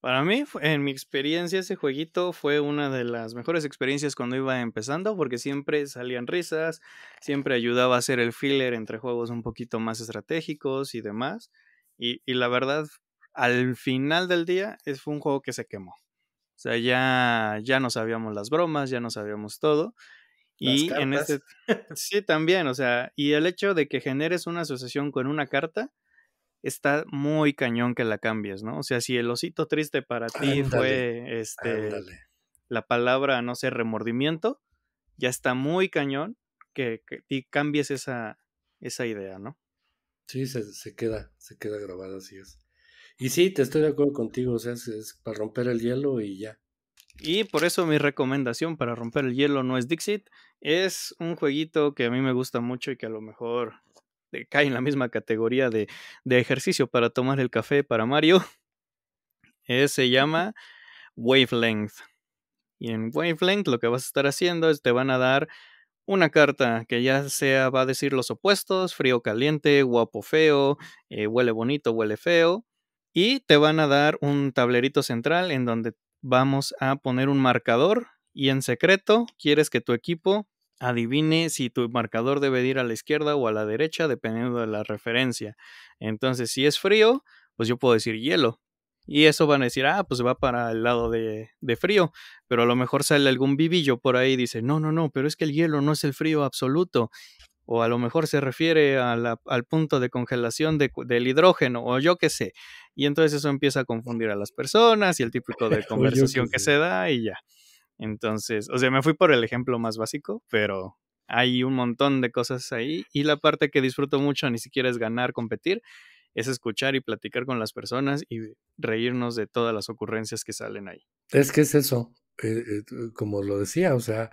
Para mí, en mi experiencia, ese jueguito fue una de las mejores experiencias cuando iba empezando, porque siempre salían risas, siempre ayudaba a hacer el filler entre juegos un poquito más estratégicos y demás. Y, la verdad, al final del día, es, fue un juego que se quemó. O sea, ya, ya no sabíamos las bromas, ya no sabíamos todo. y en este. sí, también, o sea, y el hecho de que generes una asociación con una carta, está muy cañón que la cambies, ¿no? O sea, si el osito triste para ti fue este la palabra, no sé, remordimiento, ya está muy cañón que, que, cambies esa, esa idea, ¿no? Sí, se, queda, se queda grabada, así es. Y sí, te estoy de acuerdo contigo, o sea, es, para romper el hielo y ya. Y por eso mi recomendación para romper el hielo no es Dixit, es un jueguito que a mí me gusta mucho y que a lo mejor cae en la misma categoría de, de ejercicio para tomar el café para Mario. se llama Wavelength. Y en Wavelength lo que vas a estar haciendo es te van a dar una carta que ya sea va a decir los opuestos, frío caliente, guapo feo, eh, huele bonito, huele feo, y te van a dar un tablerito central en donde vamos a poner un marcador y en secreto quieres que tu equipo adivine si tu marcador debe ir a la izquierda o a la derecha dependiendo de la referencia. Entonces, si es frío, pues yo puedo decir hielo. Y eso van a decir, ah, pues va para el lado de, de, frío, pero a lo mejor sale algún vivillo por ahí y dice, no, no, no, pero es que el hielo no es el frío absoluto. O a lo mejor se refiere al punto de congelación del hidrógeno, o yo qué sé. Y entonces eso empieza a confundir a las personas y el típico de conversación que se da y ya. Entonces, o sea, me fui por el ejemplo más básico, pero hay un montón de cosas ahí. Y la parte que disfruto mucho ni siquiera es ganar, competir, es escuchar y platicar con las personas y reírnos de todas las ocurrencias que salen ahí. Es que es eso, eh, eh, como lo decía, o sea,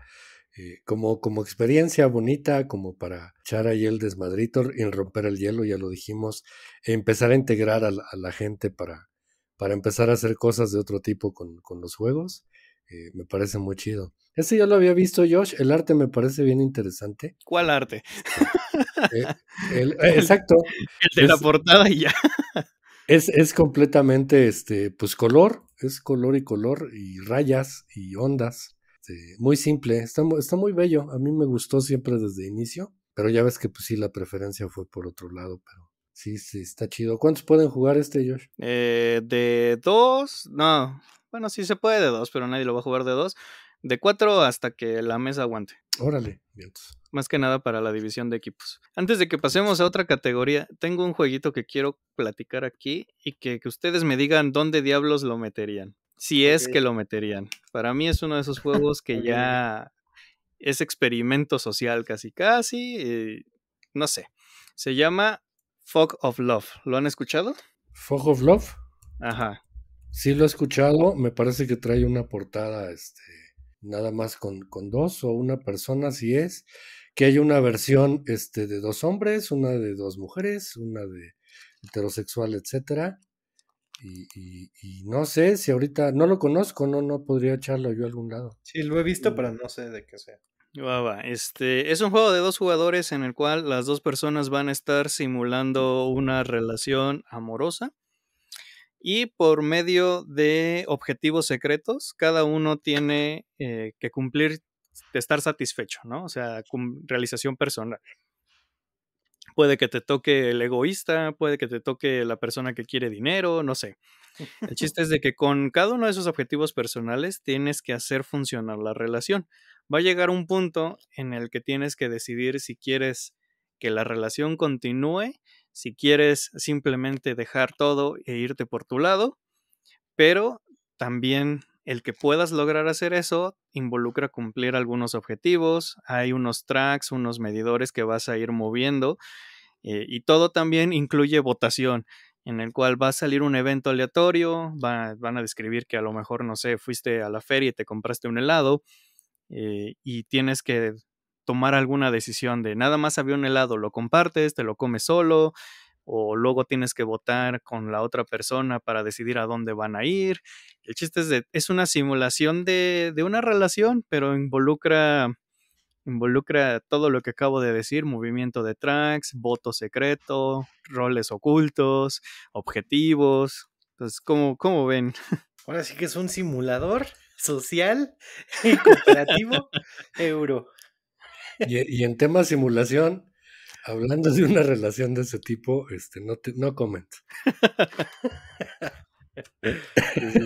eh, como, como experiencia bonita, como para echar ahí el desmadrito y romper el hielo, ya lo dijimos, e empezar a integrar a la, gente para, para empezar a hacer cosas de otro tipo con, los juegos, me parece muy chido. Ese ya lo había visto, Josh, el arte me parece bien interesante. ¿Cuál arte? Este, eh, exacto. El de es, la portada y ya. Es, es, completamente, este, pues color, es color y color y rayas y ondas. Este, muy simple, está, está muy bello. A mí me gustó siempre desde inicio, pero ya ves que pues sí, la preferencia fue por otro lado, pero sí, sí, está chido. ¿Cuántos pueden jugar este, Josh? Eh, de dos, no. Bueno, sí se puede de dos, pero nadie lo va a jugar de dos. De cuatro hasta que la mesa aguante. Órale, mientras más que nada para la división de equipos. Antes de que pasemos a otra categoría, tengo un jueguito que quiero platicar aquí y que, ustedes me digan dónde diablos lo meterían, si es que lo meterían. Para mí es uno de esos juegos que ya es experimento social casi casi, eh, no sé. Se llama Fog of Love. ¿Lo han escuchado? Fog of Love. Ajá. Sí lo he escuchado, me parece que trae una portada este nada más con, con dos o una persona si es que hay una versión este, de dos hombres, una de dos mujeres, una de heterosexual, etcétera. Y, no sé si ahorita, no lo conozco, no, no podría echarlo yo a algún lado. Sí, lo he visto, pero no sé de qué sea. Este, es un juego de dos jugadores en el cual las dos personas van a estar simulando una relación amorosa y por medio de objetivos secretos, cada uno tiene eh, que cumplir de estar satisfecho, ¿no? O sea, con realización personal. Puede que te toque el egoísta, puede que te toque la persona que quiere dinero, no sé. El chiste es de que con cada uno de esos objetivos personales tienes que hacer funcionar la relación. Va a llegar un punto en el que tienes que decidir si quieres que la relación continúe, si quieres simplemente dejar todo e irte por tu lado, pero también el que puedas lograr hacer eso involucra cumplir algunos objetivos, hay unos tracks, unos medidores que vas a ir moviendo eh, y todo también incluye votación en el cual va a salir un evento aleatorio, van a describir que a lo mejor, no sé, fuiste a la feria y te compraste un helado eh, y tienes que tomar alguna decisión de nada más había un helado, lo compartes, te lo comes solo, o luego tienes que votar con la otra persona para decidir a dónde van a ir. El chiste es, de, es una simulación de, de, una relación, pero involucra, involucra todo lo que acabo de decir, movimiento de tracks, voto secreto, roles ocultos, objetivos. Entonces, pues, ¿cómo, cómo ven? Ahora sí que es un simulador social y cooperativo euro. Y, y en tema simulación, Hablando de una relación de ese tipo, este, no, te, no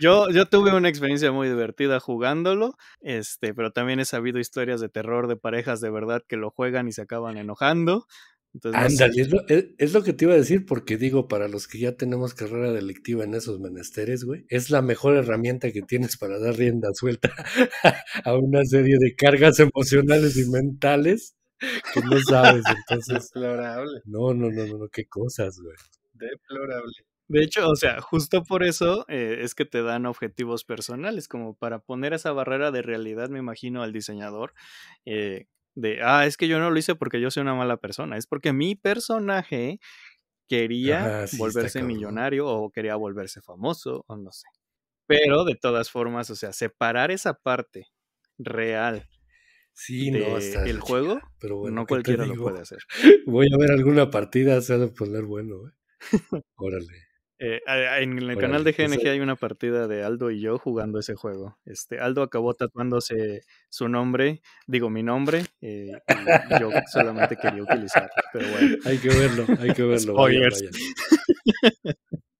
Yo, yo tuve una experiencia muy divertida jugándolo, este, pero también he sabido historias de terror de parejas de verdad que lo juegan y se acaban enojando. Entonces, Ándale, es lo, que te iba a decir, porque digo, para los que ya tenemos carrera delictiva en esos menesteres, güey, es la mejor herramienta que tienes para dar rienda suelta a una serie de cargas emocionales y mentales Tú no sabes, entonces. Deplorable. No, no, no, no, qué cosas, güey. Deplorable. De hecho, o sea, justo por eso eh, es que te dan objetivos personales, como para poner esa barrera de realidad, me imagino, al diseñador, eh, de, ah, es que yo no lo hice porque yo soy una mala persona, es porque mi personaje quería volverse millonario o quería volverse famoso, o no sé. Pero de todas formas, o sea, separar esa parte real sí, no, el juego, pero bueno, no cualquiera lo puede hacer. Voy a ver alguna partida, se ha de poner bueno, ¿eh? Órale. Eh, en el canal de GNG pues hay una partida de Aldo y yo jugando ese juego. Este, Aldo acabó tatuándose su nombre, digo mi nombre, eh, yo solamente quería utilizarlo, pero bueno. Hay que verlo, hay que verlo.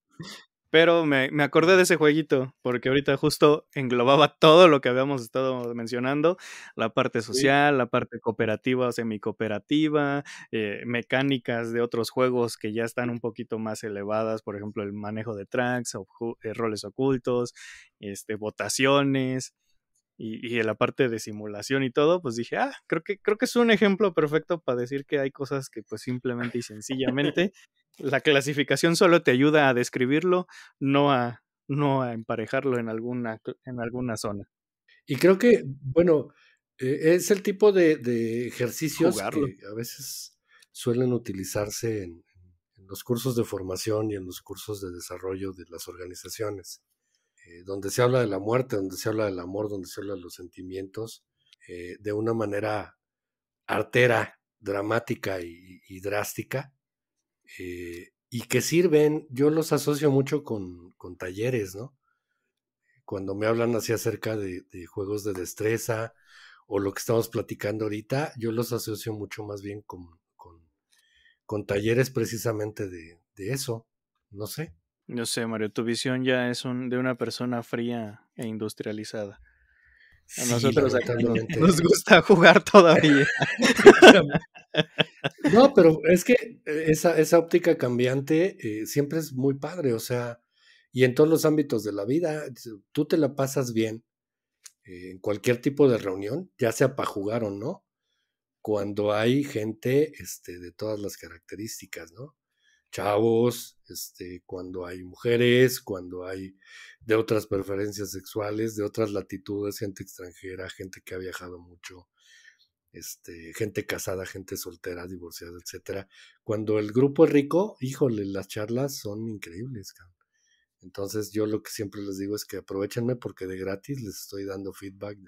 Pero me, acordé de ese jueguito, porque ahorita justo englobaba todo lo que habíamos estado mencionando, la parte social, la parte cooperativa o semicooperativa, eh, mecánicas de otros juegos que ya están un poquito más elevadas, por ejemplo, el manejo de tracks, eh, roles ocultos, este, votaciones, y, y en la parte de simulación y todo, pues dije, ah, creo que, creo que es un ejemplo perfecto para decir que hay cosas que pues simplemente y sencillamente la clasificación solo te ayuda a describirlo, no a, no a emparejarlo en alguna, en alguna zona. Y creo que, bueno, eh, es el tipo de, de ejercicios que a veces suelen utilizarse en los cursos de formación y en los cursos de desarrollo de las organizaciones. Eh, donde se habla de la muerte, donde se habla del amor, donde se habla de los sentimientos, eh, de una manera artera, dramática y, drástica, eh, y que sirven, yo los asocio mucho con, talleres, ¿no? Cuando me hablan así acerca de, juegos de destreza o lo que estamos platicando ahorita, yo los asocio mucho más bien con, con, con talleres precisamente de, de eso, no sé. No sé, Mario, tu visión ya es un, de una persona fría e industrializada. A nosotros nos gusta jugar todavía. no, pero es que eh, esa, óptica cambiante eh, siempre es muy padre, o sea, y en todos los ámbitos de la vida, tú te la pasas bien eh, en cualquier tipo de reunión, ya sea para jugar o no, cuando hay gente este, de todas las características, ¿no? chavos, este, cuando hay mujeres, cuando hay de otras preferencias sexuales, de otras latitudes, gente extranjera, gente que ha viajado mucho, este, gente casada, gente soltera, divorciada, etcétera. Cuando el grupo es rico, híjole, las charlas son increíbles, cabrón. Entonces yo lo que siempre les digo es que aprovechenme porque de gratis les estoy dando feedback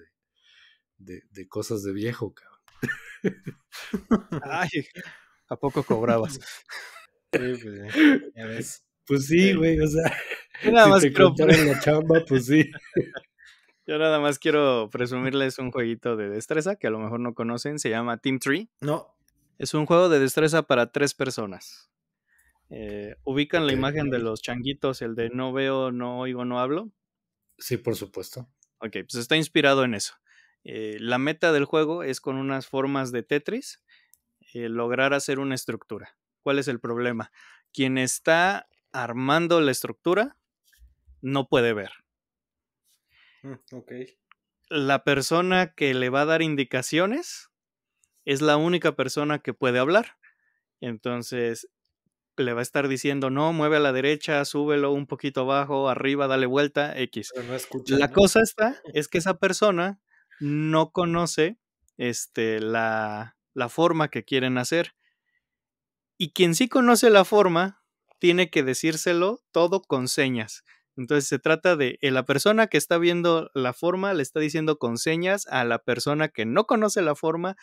de, de cosas de viejo, cabrón. Ay, ¿a poco cobrabas? pues, sí, pues eh, güey, o sea. Yo nada si más te quiero... la chamba, pues sí. Yo nada más quiero presumirles un jueguito de destreza que a lo mejor no conocen, se llama Team Tree. No. Es un juego de destreza para tres personas. Eh, ¿Ubican la imagen de los changuitos, el de no veo, no oigo, no hablo? Sí, por supuesto. Ok, pues está inspirado en eso. Eh, la meta del juego es con unas formas de Tetris lograr hacer una estructura. ¿Cuál es el problema? Quien está armando la estructura no puede ver. Mm, ok. La persona que le va a dar indicaciones es la única persona que puede hablar. Entonces, le va a estar diciendo, no, mueve a la derecha, súbelo un poquito abajo, arriba, dale vuelta, X. la cosa está, es que esa persona no conoce este, la, la forma que quieren hacer. Y quien sí conoce la forma, tiene que decírselo todo con señas. Entonces se trata de eh, la persona que está viendo la forma, le está diciendo con señas a la persona que no conoce la forma,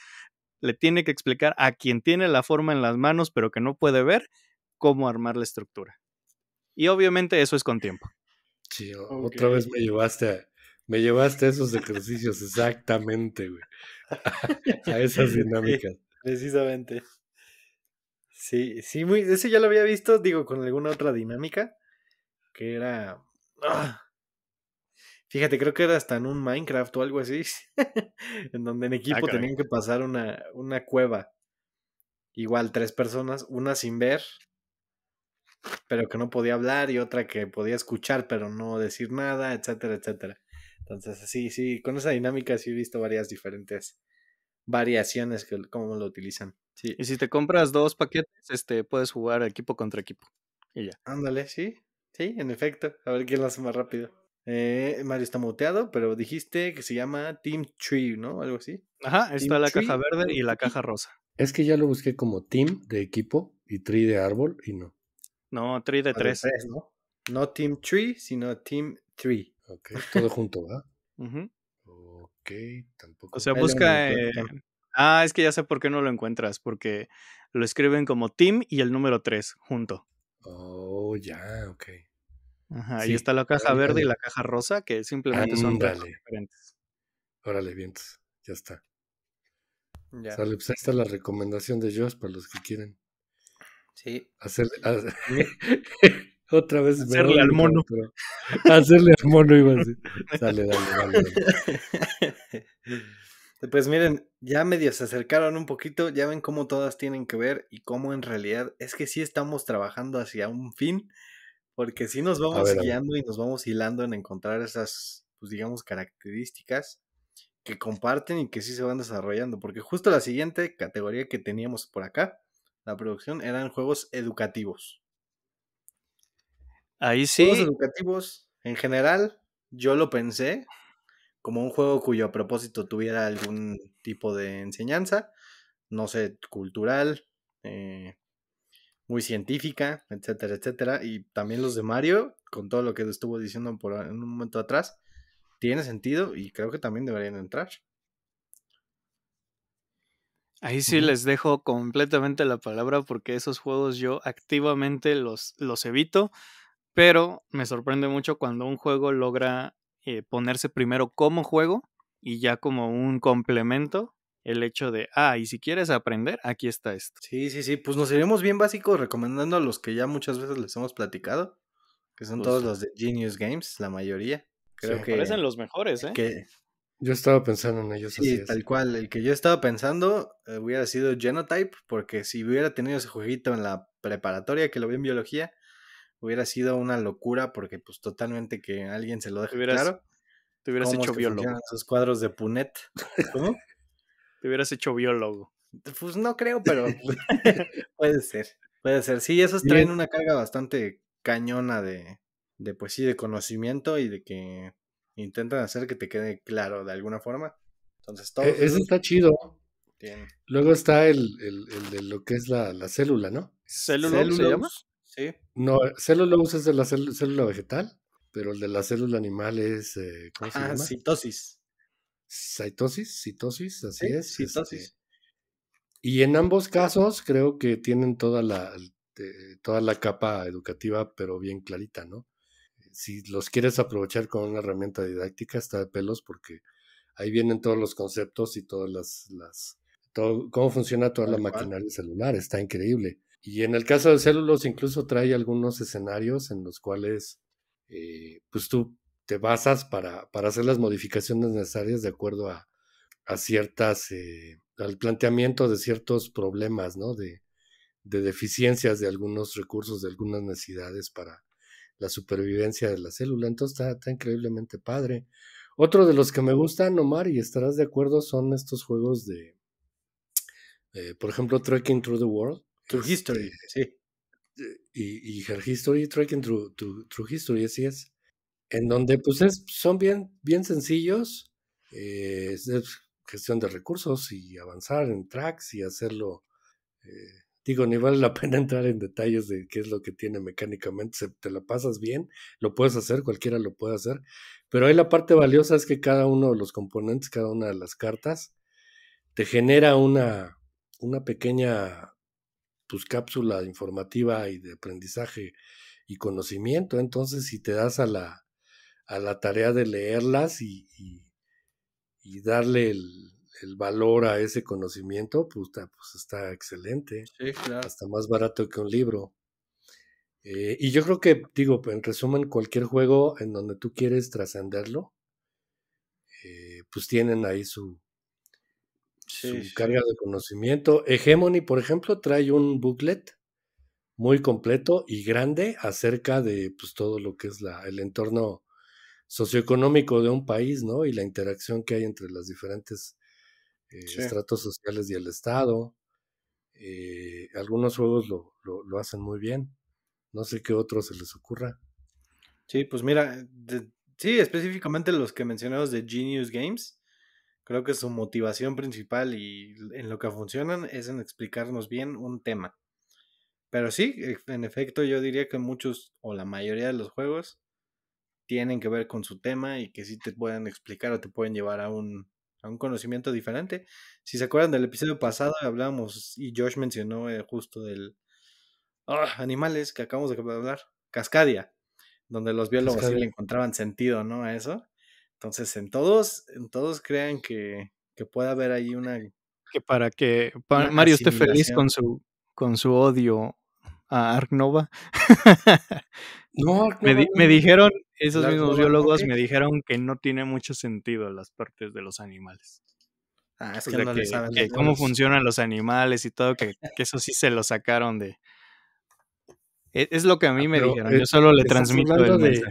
le tiene que explicar a quien tiene la forma en las manos pero que no puede ver cómo armar la estructura. Y obviamente eso es con tiempo. Sí, otra vez me llevaste a, me llevaste esos ejercicios exactamente, güey. a esas dinámicas. Precisamente. Sí, sí, muy, ese ya lo había visto, digo, con alguna otra dinámica, que era... ¡ah! Fíjate, creo que era hasta en un Minecraft o algo así, en donde en ah, equipo tenían que pasar una, cueva. Igual tres personas, una sin ver, pero que no podía hablar y otra que podía escuchar pero no decir nada, etcétera, etcétera. Entonces, sí, sí, con esa dinámica sí he visto varias diferentes variaciones que cómo lo utilizan. Sí. Y si te compras dos paquetes, este, puedes jugar equipo contra equipo. Y ya. Ándale, sí. Sí, en efecto. A ver quién lo hace más rápido. Eh, Mario está muteado, pero dijiste que se llama Team Tree, ¿no? Algo así. Ajá, está la caja verde y la caja rosa. Es que ya lo busqué como Team de equipo y Tree de árbol y no. No, Tree de ah, tres. ¿no? ¿no? Team Tree, sino Team Tree. Ok, todo junto, ¿verdad? Ajá. Ok, tampoco. O sea, busca Ah, es que ya sé por qué no lo encuentras, porque lo escriben como Tim y el número 3 junto. Oh, ya, ok. Ajá, ahí está la caja verde y la caja rosa, que simplemente son diferentes. Órale, vientos, ya está. Ya. Sale, pues esta la recomendación de Josh para los que quieren. Sí. Hacer, otra vez. Hacerle al mono. hacerle al mono, iba dale, dale. dale. Pues miren, ya medio se acercaron un poquito, ya ven cómo todas tienen que ver y cómo en realidad es que sí estamos trabajando hacia un fin, porque sí nos vamos guiando y nos vamos hilando en encontrar esas, pues digamos, características que comparten y que sí se van desarrollando, porque justo la siguiente categoría que teníamos por acá, la producción, eran juegos educativos. Ahí sí. Juegos educativos, en general, yo lo pensé, como un juego cuyo propósito tuviera algún tipo de enseñanza, no sé, cultural, eh, muy científica, etcétera, etcétera. Y también los de Mario, con todo lo que estuvo diciendo por un momento atrás, tiene sentido y creo que también deberían entrar. Ahí sí les dejo completamente la palabra porque esos juegos yo activamente los, los evito, pero me sorprende mucho cuando un juego logra eh, ponerse primero como juego y ya como un complemento el hecho de, ah, y si quieres aprender, aquí está esto. Sí, sí, sí, pues nos iremos bien básicos recomendando a los que ya muchas veces les hemos platicado, que son todos los de Genius Games, la mayoría. Creo sí, que parecen los mejores, ¿eh? Que... Yo estaba pensando en ellos. Sí, tal cual, el que yo estaba pensando eh, hubiera sido Genotype, porque si hubiera tenido ese jueguito en la preparatoria que lo vi en biología, hubiera sido una locura porque pues totalmente que alguien se lo deje claro. Te hubieras hecho biólogo. Esos cuadros de Punet. ¿Cómo? te hubieras hecho biólogo. Pues no creo, pero puede ser. Puede ser. Sí, esos traen una carga bastante cañona de, de pues sí, de conocimiento y de que intentan hacer que te quede claro de alguna forma. Entonces todo. E, eso está chido. Luego está el, de lo que es la, célula, ¿no? ¿Célula se llama? Sí. No, lo es de la célula vegetal, pero el de la célula animal es. Eh, ¿Cómo se llama? Citosis. Citosis, citosis, así es. Este citosis. y en ambos casos creo que tienen toda la, eh, toda la capa educativa, pero bien clarita, ¿no? Si los quieres aprovechar con una herramienta didáctica, está de pelos porque ahí vienen todos los conceptos y todas las, las cómo funciona toda la maquinaria celular, está increíble. Y en el caso de células incluso trae algunos escenarios en los cuales eh, pues tú te basas para, hacer las modificaciones necesarias de acuerdo a, ciertas, eh, al planteamiento de ciertos problemas, ¿no? De, de deficiencias de algunos recursos, de algunas necesidades para la supervivencia de la célula. Entonces está, increíblemente padre. Otro de los que me gustan, nomar y estarás de acuerdo, son estos juegos de, eh, por ejemplo, Trekking Through the World, True este, History, sí. Eh, y, y Her History, Tracking True, History, así es. En donde pues son bien, bien sencillos, eh, es, gestión de recursos y avanzar en tracks y hacerlo. Eh, digo, ni vale la pena entrar en detalles de qué es lo que tiene mecánicamente, te la pasas bien, lo puedes hacer, cualquiera lo puede hacer, pero ahí la parte valiosa es que cada uno de los componentes, cada una de las cartas, te genera una, una pequeña pues cápsula informativa y de aprendizaje y conocimiento. Entonces, si te das a la, tarea de leerlas y, darle el, valor a ese conocimiento, pues, está excelente. Hasta más barato que un libro. Eh, y yo creo que, digo, en resumen, cualquier juego en donde tú quieres trascenderlo, eh, pues tienen ahí su, su carga de conocimiento. Hegemony, por ejemplo, trae un booklet muy completo y grande acerca de pues, todo lo que es la, el entorno socioeconómico de un país, ¿no? Y la interacción que hay entre las diferentes eh, estratos sociales y el Estado. Eh, algunos juegos lo, hacen muy bien. No sé qué otros se les ocurra. Sí, pues mira, sí, específicamente los que mencionamos de Genius Games. Creo que su motivación principal y en lo que funcionan es en explicarnos bien un tema. Pero sí, e, en efecto, yo diría que muchos o la mayoría de los juegos tienen que ver con su tema y que sí te pueden explicar o te pueden llevar a un, a un conocimiento diferente. Si se acuerdan del episodio pasado, hablábamos y Josh mencionó eh, justo del ah animales que acabamos de hablar, Cascadia, donde los biólogos sí le encontraban sentido, ¿no? A eso. Entonces, en todos, en todos crean que, que haber ahí una... Que para que Mario esté feliz con su, con su odio a Ark Nova. no, me, dijeron, esos mismos biólogos me dijeron que no tiene mucho sentido las partes de los animales. Ah, es que, pues, no le saben cómo funcionan los animales y todo, que, eso sí se lo sacaron de... E, es, lo que a ah, mí me dijeron, eh, yo solo le transmito el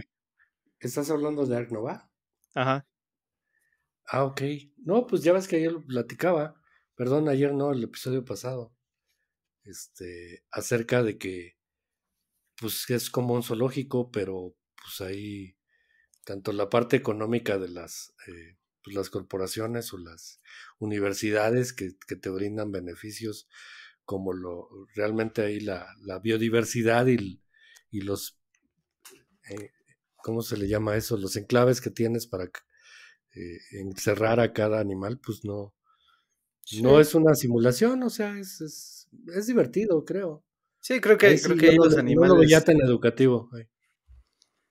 ¿Estás hablando de Ark Nova? Ajá. Ah, ok. No, pues ya ves que ayer lo platicaba, perdón, ayer no, el episodio pasado, este, acerca de que, pues es como un zoológico, pero pues ahí, tanto la parte económica de las, eh, pues, las corporaciones o las universidades que, que, te brindan beneficios, como lo, realmente ahí la, la biodiversidad y, y los... Eh, ¿cómo se le llama eso? Los enclaves que tienes para eh, encerrar a cada animal, pues no. No es una simulación, o sea, es, divertido, creo. Sí, creo que, hay creo que los animales. Ya tan educativo.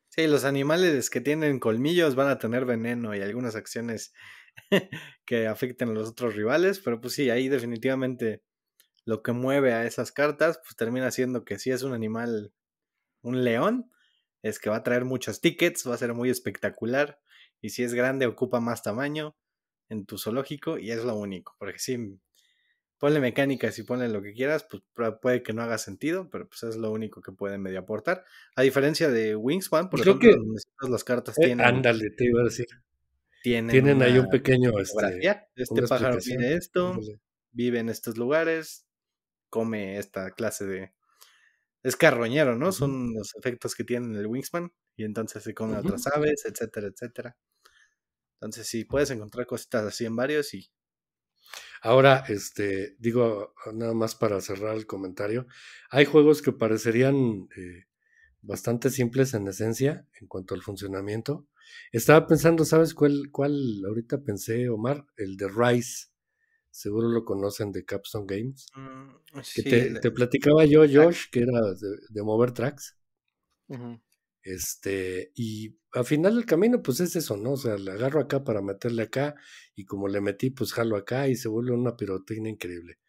Sí, los animales que tienen colmillos van a tener veneno y algunas acciones que afecten a los otros rivales, pero pues sí, ahí definitivamente lo que mueve a esas cartas, pues termina siendo que si es un animal, un león, es que va a traer muchos tickets, va a ser muy espectacular. Y si es grande, ocupa más tamaño en tu zoológico y es lo único. Porque si ponle mecánicas y ponle lo que quieras, pues puede que no haga sentido, pero pues es lo único que puede medio aportar. A diferencia de Wingspan, por que, las cartas eh, tienen. Ándale, te iba a decir. Tienen, tienen ahí un pequeño. Este, este pájaro tiene esto, vive en estos lugares, come esta clase de, es carroñero, ¿no? Son los efectos que tiene el Wingsman y entonces se come otras aves, etcétera, etcétera. Entonces sí, puedes encontrar cositas así en varios y... Ahora, este, digo, ah, nada más para cerrar el comentario, hay juegos que parecerían eh, bastante simples en esencia en cuanto al funcionamiento. Estaba pensando, ¿sabes cuál, cuál ahorita pensé, Omar? El de Rise seguro lo conocen de Capstone Games. Mm, que te, platicaba yo, Josh, que era de, mover tracks. Este, y al final del camino, pues es eso, ¿no? O sea, le agarro acá para meterle acá, y como le metí, pues jalo acá y se vuelve una pirotecnia increíble.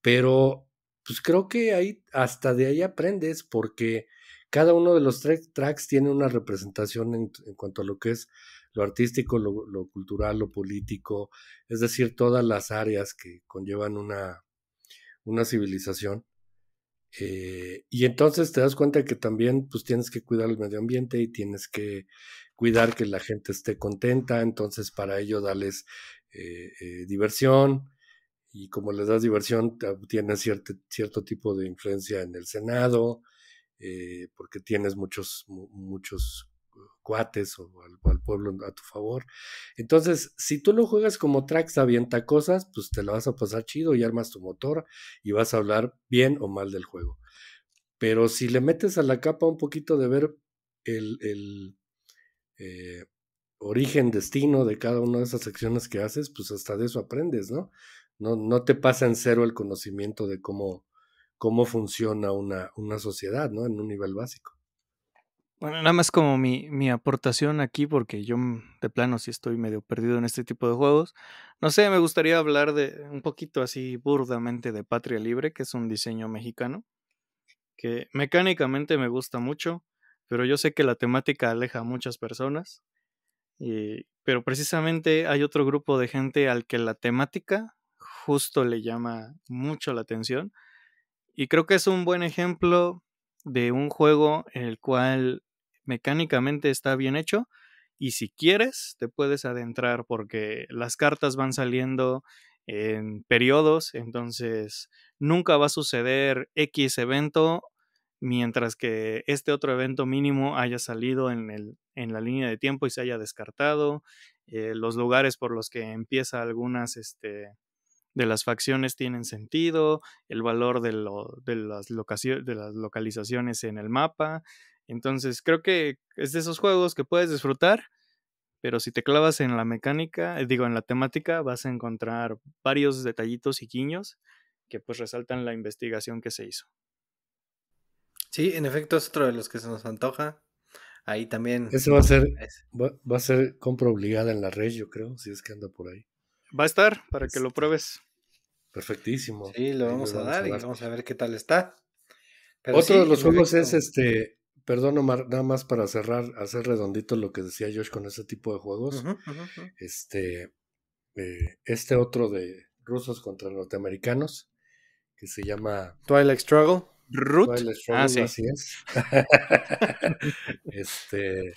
Pero, pues creo que ahí, hasta de ahí aprendes, porque cada uno de los tracks tiene una representación en cuanto a lo que es lo artístico, lo, cultural, lo político, es decir, todas las áreas que conllevan una, una civilización. Eh, y entonces te das cuenta que también pues tienes que cuidar el medio ambiente y tienes que cuidar que la gente esté contenta, entonces para ello dales eh, eh, diversión y como les das diversión tienes cierto, cierto tipo de influencia en el Senado porque tienes muchos, muchos cuates o al, pueblo a tu favor. Entonces, si tú lo juegas como tracks avienta cosas, pues te lo vas a pasar chido y armas tu motor y vas a hablar bien o mal del juego. Pero si le metes a la capa un poquito de ver el, eh, origen, destino de cada una de esas acciones que haces, pues hasta de eso aprendes, ¿no? No, no te pasa en cero el conocimiento de cómo, cómo funciona una, una sociedad, ¿no? En un nivel básico. Bueno, nada más como mi, aportación aquí, porque yo mm, de plano sí estoy medio perdido en este tipo de juegos. No sé, me gustaría hablar de un poquito así burdamente de Patria Libre, que es un diseño mexicano, que mecánicamente me gusta mucho, pero yo sé que la temática aleja a muchas personas. pero precisamente hay otro grupo de gente al que la temática justo le llama mucho la atención. Y creo que es un buen ejemplo de un juego en el cual mecánicamente está bien hecho y si quieres te puedes adentrar porque las cartas van saliendo en periodos, entonces nunca va a suceder X evento mientras que este otro evento mínimo haya salido en, la línea de tiempo y se haya descartado, eh, los lugares por los que empieza algunas este, de las facciones tienen sentido, el valor de, de, las de las localizaciones en el mapa, entonces creo que es de esos juegos que puedes disfrutar, pero si te clavas en la mecánica, eh, digo, en la temática, vas a encontrar varios detallitos y guiños que pues resaltan la investigación que se hizo. Sí, en efecto es otro de los que se nos antoja. Ahí también. Ese va a ser, va, a ser compra obligada en la red, yo creo, si es que anda por ahí. Va a estar para que lo este, pruebes. Perfectísimo. Sí, lo vamos, a, dar y vamos a ver qué tal está. Otro de los juegos es este Perdón, Omar, nada más para cerrar, hacer redondito lo que decía Josh con ese tipo de juegos. Este, eh, este otro de rusos contra norteamericanos, que se llama Twilight Struggle. Twilight ah, Struggle, así es. este,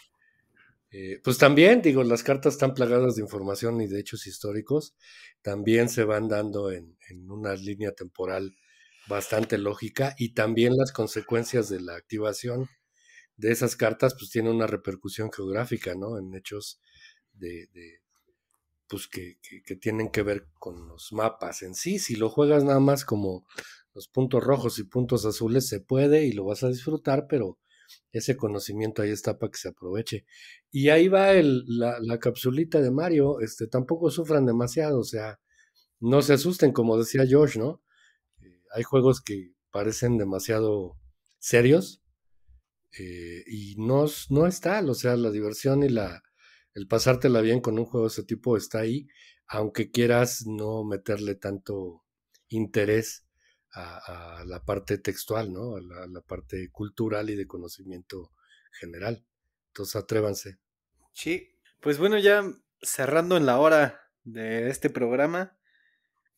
eh, pues también, digo, las cartas están plagadas de información y de hechos históricos. También se van dando en una línea temporal bastante lógica y también las consecuencias de la activación de esas cartas pues tiene una repercusión geográfica, ¿no? En hechos de, pues que, tienen que ver con los mapas en sí. Si lo juegas nada más como los puntos rojos y puntos azules se puede y lo vas a disfrutar, pero ese conocimiento ahí está para que se aproveche. Y ahí va el, la, capsulita de Mario, este, tampoco sufran demasiado, o sea, no se asusten, como decía Josh, ¿no? Eh, hay juegos que parecen demasiado serios, eh, y no, no está o sea, la diversión y la, el pasártela bien con un juego de ese tipo está ahí, aunque quieras no meterle tanto interés a, la parte textual, ¿no? A la, parte cultural y de conocimiento general. Entonces, atrévanse. Sí, pues bueno, ya cerrando en la hora de este programa,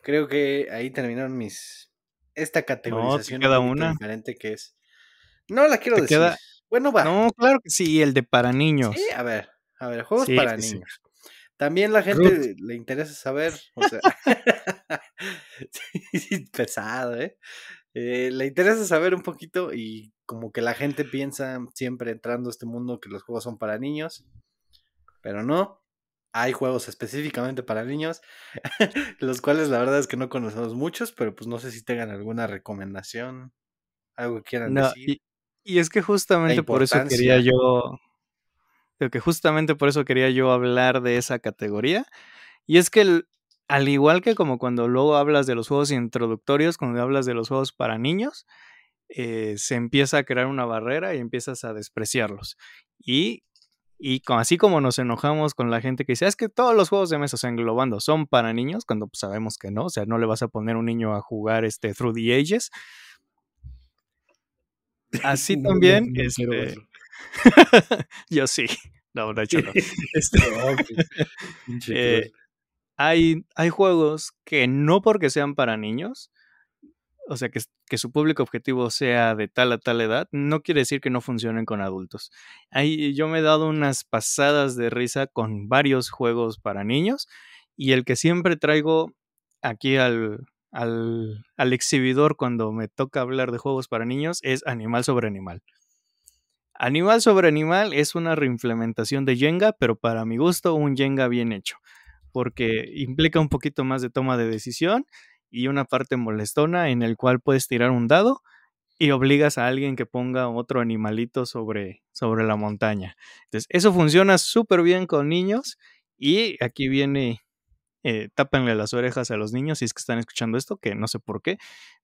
creo que ahí terminaron mis... Esta categorización cada una. diferente que es. No la quiero decir. Bueno, va. No, claro que sí, el de para niños. Sí, a ver, a ver, juegos para niños. También la gente le interesa saber, o sea, pesado, ¿eh? ¿eh? Le interesa saber un poquito y como que la gente piensa siempre entrando a este mundo que los juegos son para niños, pero no. Hay juegos específicamente para niños, los cuales la verdad es que no conocemos muchos, pero pues no sé si tengan alguna recomendación, algo que quieran decir. Y es que justamente por eso quería yo. Que justamente por eso quería yo hablar de esa categoría. Y es que al igual que como cuando luego hablas de los juegos introductorios, cuando hablas de los juegos para niños, eh, se empieza a crear una barrera y empiezas a despreciarlos. Y, así como nos enojamos con la gente que dice, ah, es que todos los juegos de mesa, o englobando, son para niños, cuando pues, sabemos que no, o sea, no le vas a poner un niño a jugar este Through the Ages, Así también. este... yo sí. la verdad hecho este, no. Pues, eh, hay, hay juegos que no porque sean para niños, o sea, que, que, su público objetivo sea de tal a tal edad, no quiere decir que no funcionen con adultos. Ahí yo me he dado unas pasadas de risa con varios juegos para niños y el que siempre traigo aquí al, al, exhibidor cuando me toca hablar de juegos para niños es Animal sobre Animal. Animal sobre Animal es una reimplementación de Jenga, pero para mi gusto un Jenga bien hecho, porque implica un poquito más de toma de decisión y una parte molestona en el cual puedes tirar un dado y obligas a alguien que ponga otro animalito sobre, sobre la montaña. Entonces, eso funciona súper bien con niños y aquí viene eh, tápanle las orejas a los niños si es que están escuchando esto, que no sé por qué,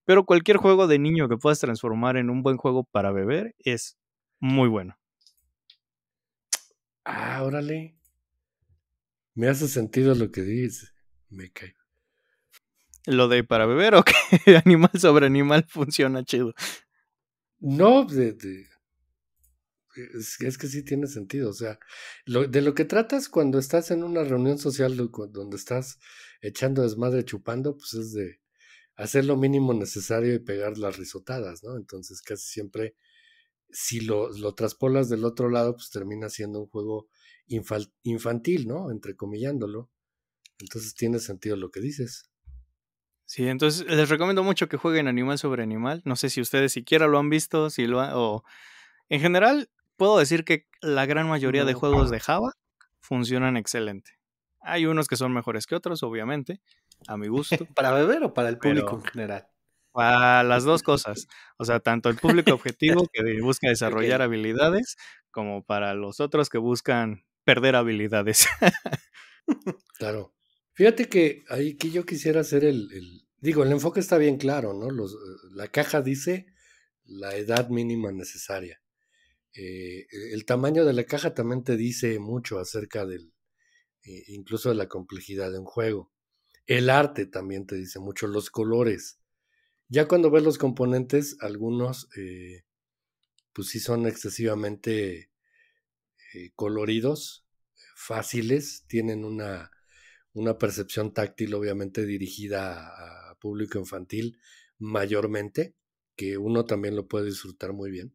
pero cualquier juego de niño que puedas transformar en un buen juego para beber es muy bueno. Ah, órale. Me hace sentido lo que dices. Me cae. ¿Lo de para beber o qué? animal sobre animal funciona chido? No, de, es, que sí tiene sentido. O sea, de lo que tratas cuando estás en una reunión social donde estás echando desmadre, chupando, pues es de hacer lo mínimo necesario y pegar las risotadas, ¿no? Entonces casi siempre, si lo, traspolas del otro lado, pues termina siendo un juego infantil, ¿no? Entrecomillándolo. Entonces tiene sentido lo que dices. Sí, entonces les recomiendo mucho que jueguen animal sobre animal. No sé si ustedes siquiera lo han visto, si lo o en general puedo decir que la gran mayoría de juegos de Java funcionan excelente. Hay unos que son mejores que otros, obviamente, a mi gusto. ¿Para beber o para el público en general? Para las dos cosas. O sea, tanto el público objetivo que busca desarrollar habilidades, como para los otros que buscan perder habilidades. claro. Fíjate que ahí que yo quisiera hacer el, el, Digo, el enfoque está bien claro, ¿no? Eh, la caja dice la edad mínima necesaria. Eh, e, el tamaño de la caja también te dice mucho acerca del, eh, incluso de la complejidad de un juego. El arte también te dice mucho, los colores. Ya cuando ves los componentes, algunos, eh, pues sí son excesivamente coloridos, fáciles, tienen una, una percepción táctil obviamente dirigida a, público infantil mayormente, que uno también lo puede disfrutar muy bien.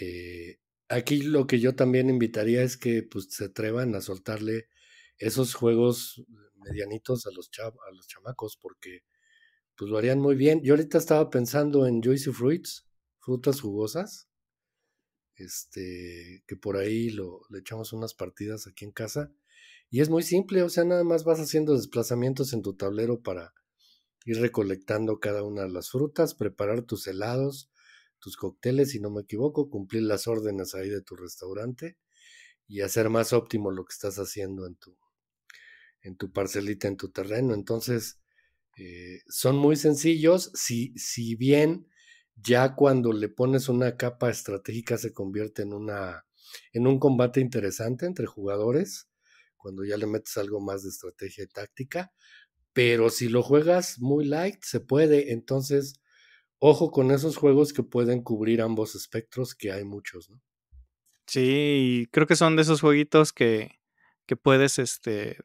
Eh, aquí lo que yo también invitaría es que pues, se atrevan a soltarle esos juegos medianitos a los, a los chamacos, porque pues lo harían muy bien. Yo ahorita estaba pensando en Juicy Fruits, frutas jugosas, este, que por ahí lo, le echamos unas partidas aquí en casa. Y es muy simple, o sea, nada más vas haciendo desplazamientos en tu tablero para ir recolectando cada una de las frutas, preparar tus helados, tus cócteles, si no me equivoco, cumplir las órdenes ahí de tu restaurante y hacer más óptimo lo que estás haciendo en tu, en tu parcelita, en tu terreno. Entonces, eh, son muy sencillos, si, si bien ya cuando le pones una capa estratégica se convierte en, una, en un combate interesante entre jugadores, cuando ya le metes algo más de estrategia y táctica, pero si lo juegas muy light, se puede. Entonces, ojo con esos juegos que pueden cubrir ambos espectros, que hay muchos, ¿no? Sí, creo que son de esos jueguitos que, que puedes este,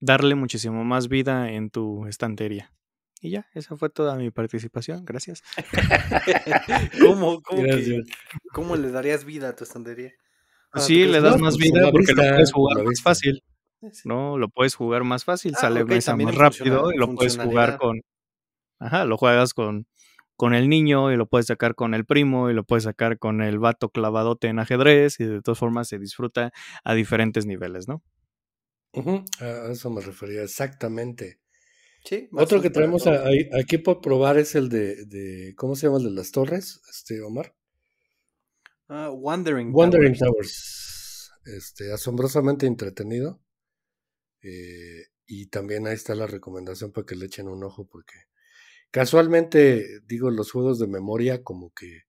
darle muchísimo más vida en tu estantería. Y ya, esa fue toda mi participación. Gracias. ¿Cómo, cómo, le darías vida a tu estantería? Ah, sí, le das más vida porque lo puedes jugar más fácil. No, lo puedes jugar más fácil, ah, sale más rápido y lo puedes jugar con. Ajá, lo juegas con con el niño y lo puedes sacar con el primo y lo puedes sacar con el vato clavadote en ajedrez y de todas formas se disfruta a diferentes niveles, ¿no? A eso me refería exactamente. Sí, Otro que traemos aquí por probar es el de, ¿cómo se llama el de las torres, este Omar? Ah, Wandering, Wandering Towers. Este, asombrosamente entretenido. Eh, y también ahí está la recomendación para que le echen un ojo porque Casualmente, digo, los juegos de memoria, como que,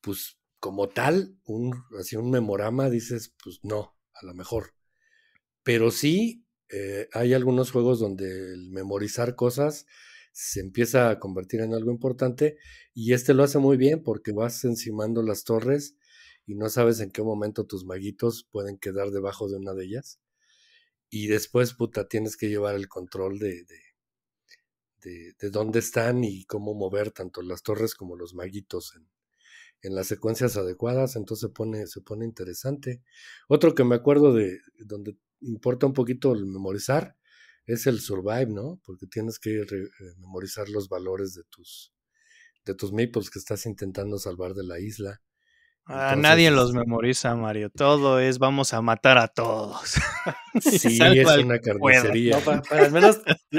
pues, como tal, un, así un memorama, dices, pues no, a lo mejor. Pero sí, eh, hay algunos juegos donde el memorizar cosas se empieza a convertir en algo importante y este lo hace muy bien porque vas encimando las torres y no sabes en qué momento tus maguitos pueden quedar debajo de una de ellas y después puta tienes que llevar el control de de, dónde están y cómo mover tanto las torres como los maguitos en, las secuencias adecuadas, entonces se pone, se pone interesante. Otro que me acuerdo de donde importa un poquito el memorizar es el survive, ¿no? Porque tienes que eh, memorizar los valores de tus, de tus maples que estás intentando salvar de la isla a ah, nadie los memoriza, Mario. Todo es vamos a matar a todos. Sí, es una carnicería.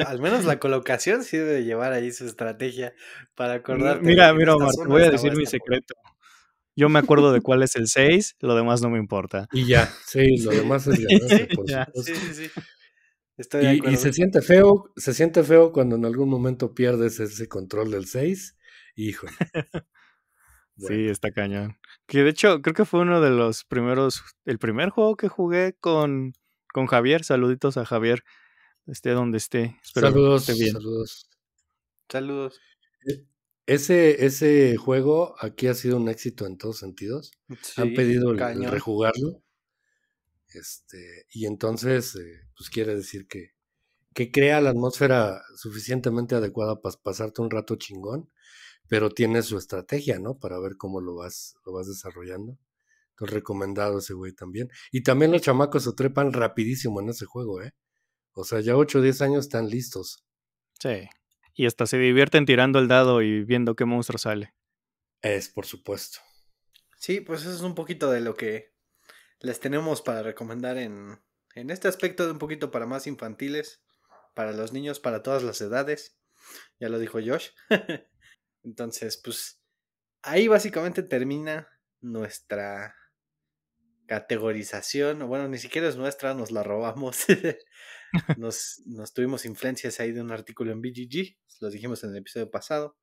al, menos, la colocación sí debe llevar ahí su estrategia para acordarte. Mira, mira, Omar, voy a decir mi secreto. Yo me acuerdo de cuál es el 6, lo demás no me importa. Y ya, sí, lo demás es Estoy de y, y se siente feo, se siente feo cuando en algún momento pierdes ese control del 6. hijo Sí, está cañón. Que de hecho, creo que fue uno de los primeros, el primer juego que jugué con, con Javier. Saluditos a Javier, esté donde esté. saludos, esté saludos. Saludos. E, ese, ese juego aquí ha sido un éxito en todos sentidos. Han pedido el, rejugarlo. Este, y entonces, eh, pues quiere decir que, que crea la atmósfera suficientemente adecuada para pasarte un rato chingón pero tiene su estrategia, ¿no? Para ver cómo lo vas, lo vas desarrollando. Es recomendado ese güey también. Y también los chamacos se trepan rapidísimo en ese juego, ¿eh? O sea, ya 8 o 10 años están listos. Sí. Y hasta se divierten tirando el dado y viendo qué monstruo sale. Es, por supuesto. Sí, pues eso es un poquito de lo que les tenemos para recomendar en, en este aspecto de un poquito para más infantiles, para los niños, para todas las edades. Ya lo dijo Josh. Entonces, pues ahí básicamente termina nuestra categorización, bueno, ni siquiera es nuestra, nos la robamos. nos, tuvimos influencias ahí de un artículo en BGG, lo dijimos en el episodio pasado.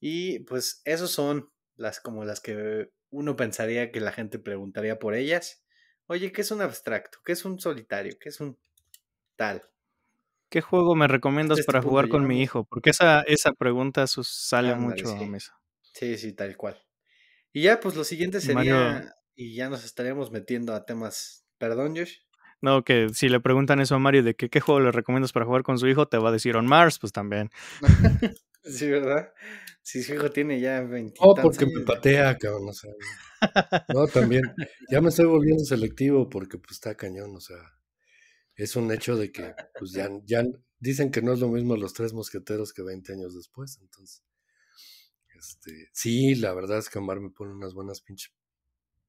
Y pues esos son las como las que uno pensaría que la gente preguntaría por ellas. Oye, ¿qué es un abstracto? ¿Qué es un solitario? ¿Qué es un tal? ¿Qué juego me recomiendas este para jugar con mi hijo? Porque esa, esa pregunta sale mucho a a mesa. Sí, sí, tal cual. Y ya, pues lo siguiente sería, y ya nos estaríamos metiendo a temas. Perdón, Josh. No, que si le preguntan eso a Mario de que, qué juego le recomiendas para jugar con su hijo, te va a decir On Mars, pues también. sí, ¿verdad? Si su hijo tiene ya 20. No, porque me patea, cabrón, o sea. no, también. Ya me estoy volviendo selectivo porque pues está cañón, o sea es un hecho de que pues ya, dicen que no es lo mismo los tres mosqueteros que 20 años después, entonces. Este, sí, la verdad es que Omar me pone unas buenas pinches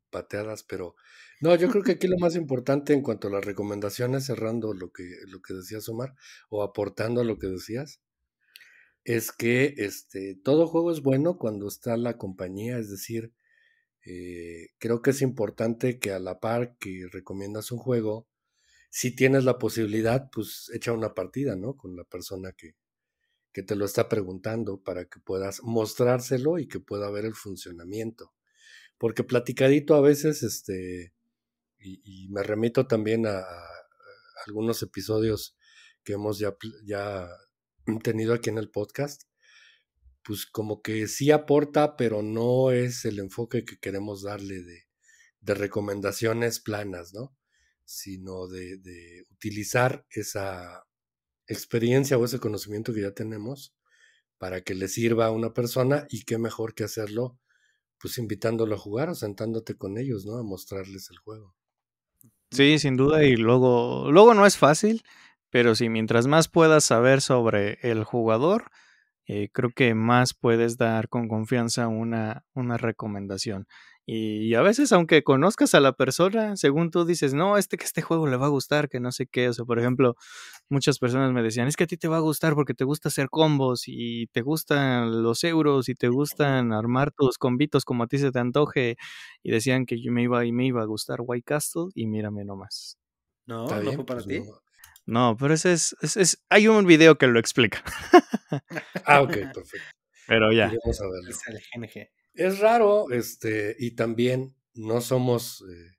pateadas, pero no, yo creo que aquí lo más importante en cuanto a las recomendaciones, cerrando lo que, lo que decías Omar, o aportando a lo que decías, es que este, todo juego es bueno cuando está la compañía, es decir, eh, creo que es importante que a la par que recomiendas un juego, si tienes la posibilidad, pues echa una partida, ¿no? Con la persona que, que te lo está preguntando para que puedas mostrárselo y que pueda ver el funcionamiento. Porque platicadito a veces, este, y, me remito también a, algunos episodios que hemos ya, ya tenido aquí en el podcast, pues como que sí aporta, pero no es el enfoque que queremos darle de, de recomendaciones planas, ¿no? sino de, utilizar esa experiencia o ese conocimiento que ya tenemos para que le sirva a una persona y qué mejor que hacerlo pues invitándolo a jugar o sentándote con ellos, ¿no? A mostrarles el juego. Sí, sin duda y luego luego no es fácil, pero si mientras más puedas saber sobre el jugador, eh, creo que más puedes dar con confianza una, una recomendación. Y a veces, aunque conozcas a la persona, según tú dices, no, este que este juego le va a gustar, que no sé qué. O sea, por ejemplo, muchas personas me decían, es que a ti te va a gustar porque te gusta hacer combos y te gustan los euros y te gustan armar tus combitos como a ti se te antoje. Y decían que yo me iba y me iba a gustar White Castle y mírame nomás. No, no para pues, ti. No, pero ese es, es, Hay un video que lo explica. ah, ok, perfecto. Pero ya. Pues, es el GNG. Es raro, este, y también no somos eh,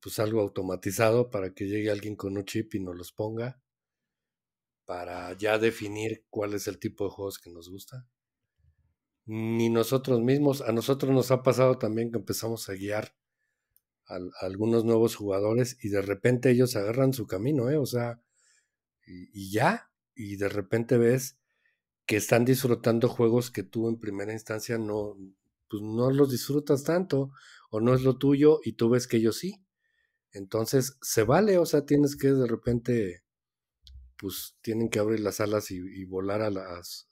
pues algo automatizado para que llegue alguien con un chip y nos los ponga para ya definir cuál es el tipo de juegos que nos gusta. Ni nosotros mismos, a nosotros nos ha pasado también que empezamos a guiar a, algunos nuevos jugadores y de repente ellos agarran su camino, ¿eh? O sea, y, y ya, y de repente ves que están disfrutando juegos que tú en primera instancia no, pues no los disfrutas tanto o no es lo tuyo y tú ves que ellos sí. Entonces se vale, o sea, tienes que de repente, pues tienen que abrir las alas y, volar a, las,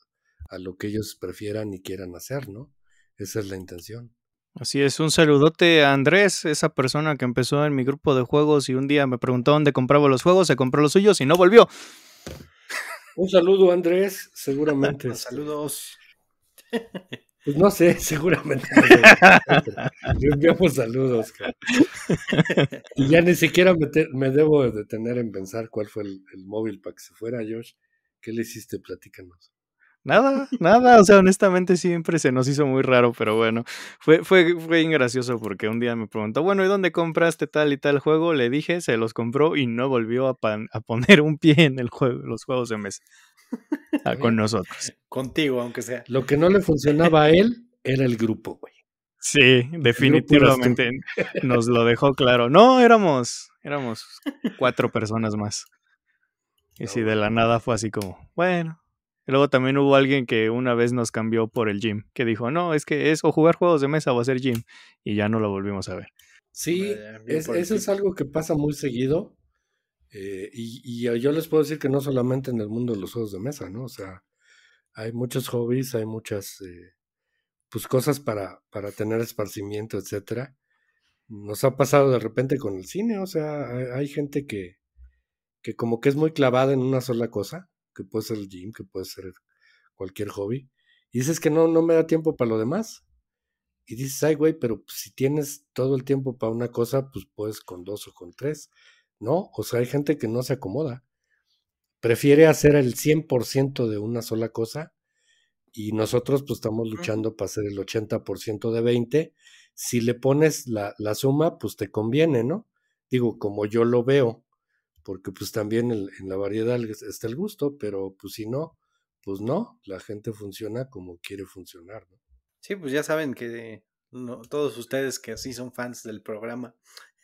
a lo que ellos prefieran y quieran hacer, ¿no? Esa es la intención. Así es, un saludote a Andrés, esa persona que empezó en mi grupo de juegos y un día me preguntó dónde compraba los juegos, se compró los suyos y no volvió. Un saludo, Andrés, seguramente. Saludos. Pues no sé, seguramente. Le enviamos saludos, cara. Y ya ni siquiera me, me, debo detener en pensar cuál fue el, móvil para que se fuera, Josh. ¿Qué le hiciste? Platícanos. Nada, nada, o sea, honestamente siempre se nos hizo muy raro, pero bueno, fue, fue, fue gracioso porque un día me preguntó, bueno, ¿y dónde compraste tal y tal juego? Le dije, se los compró y no volvió a, a poner un pie en el juego, los juegos de mesa. Ah, con nosotros. Contigo, aunque sea. Lo que no le funcionaba a él era el grupo, güey. Sí, definitivamente nos lo dejó claro. No, éramos, éramos cuatro personas más. Y si de la nada fue así como, bueno. Y luego también hubo alguien que una vez nos cambió por el gym, que dijo, no, es que es o jugar juegos de mesa o hacer gym. Y ya no lo volvimos a ver. Sí, eso es algo que pasa muy seguido. Eh, y, eh, yo les puedo decir que no solamente en el mundo de los juegos de mesa, ¿no? O sea, hay muchos hobbies, hay muchas eh, pues cosas para, para tener esparcimiento, etcétera. Nos ha pasado de repente con el cine, o sea, hay, gente que, que como que es muy clavada en una sola cosa, que puede ser el gym, que puede ser cualquier hobby, y dices que no, no me da tiempo para lo demás. Y dices, ay, güey, pero pues, si tienes todo el tiempo para una cosa, pues puedes con dos o con tres. ¿no? O sea, hay gente que no se acomoda. Prefiere hacer el 100% de una sola cosa y nosotros pues estamos luchando para hacer el 80% de 20. Si le pones la, la, suma, pues te conviene, ¿no? Digo, como yo lo veo, porque pues también en la variedad está el gusto, pero pues si no, pues no, la gente funciona como quiere funcionar, ¿no? Sí, pues ya saben que todos ustedes que así son fans del programa,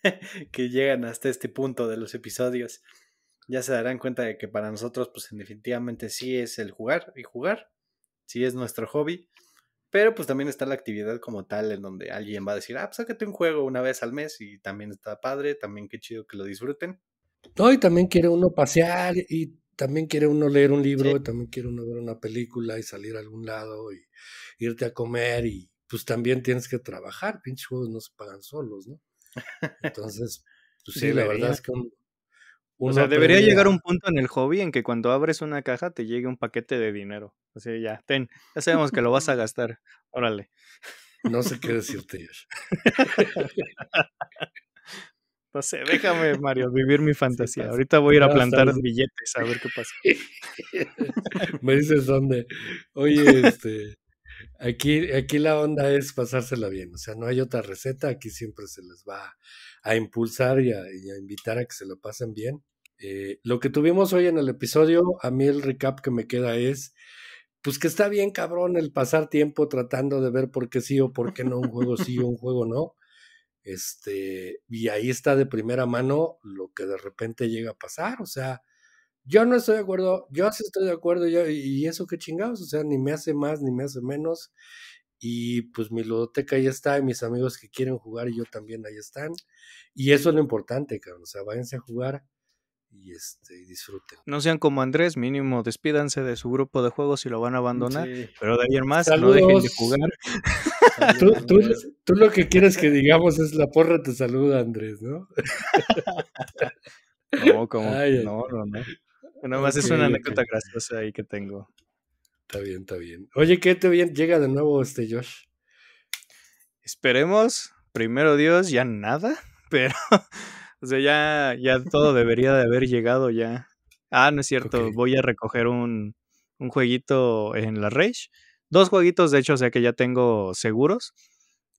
que llegan hasta este punto de los episodios, ya se darán cuenta de que para nosotros, pues definitivamente sí es el jugar y jugar, sí es nuestro hobby, pero pues también está la actividad como tal en donde alguien va a decir, ah, pues sácate un juego una vez al mes y también está padre, también qué chido que lo disfruten. y también quiere uno pasear y también quiere uno leer un libro, también quiere uno ver una película y salir a algún lado y irte a comer y pues también tienes que trabajar, pinches juegos no se pagan solos, ¿no? Entonces, pues sí, la verdad es que o sea, debería llegar un punto en el hobby en que cuando abres una caja te llegue un paquete de dinero. O sea, ya, ten, ya sabemos que lo vas a gastar. Órale. No sé qué decirte, Josh. No sé, déjame, Mario, vivir mi fantasía. Ahorita voy a ir a plantar billetes a ver qué pasa. Me dices dónde. Oye, este. Aquí, aquí la onda es pasársela bien, o sea, no hay otra receta, aquí siempre se les va a impulsar y a, invitar a que se lo pasen bien. Eh, lo que tuvimos hoy en el episodio, a mí el recap que me queda es, pues que está bien cabrón el pasar tiempo tratando de ver por qué sí o por qué no un juego sí o un juego no. Este, y ahí está de primera mano lo que de repente llega a pasar, o sea, yo no estoy de acuerdo, yo sí estoy de acuerdo, y eso qué chingados, o sea, ni me hace más, ni me hace menos. Y pues mi ludoteca ya está, y mis amigos que quieren jugar y yo también ahí están. Y eso es lo importante, cabrón, o sea, váyanse a jugar y este disfruten. No sean como Andrés, mínimo despídanse de su grupo de juegos si lo van a abandonar, pero de ayer más no dejen de jugar. tú, lo que quieres que digamos es la porra te saluda, Andrés, ¿no? no, como, no, no, no. Nada más es una anécdota graciosa ahí que tengo. Está bien, está bien. Oye, ¿qué te bien llega de nuevo este Josh? Esperemos, primero Dios, ya nada, pero o sea, ya, ya todo debería de haber llegado ya. Ah, no es cierto, voy a recoger un, jueguito en la Rage. Dos jueguitos, de hecho, o sea que ya tengo seguros.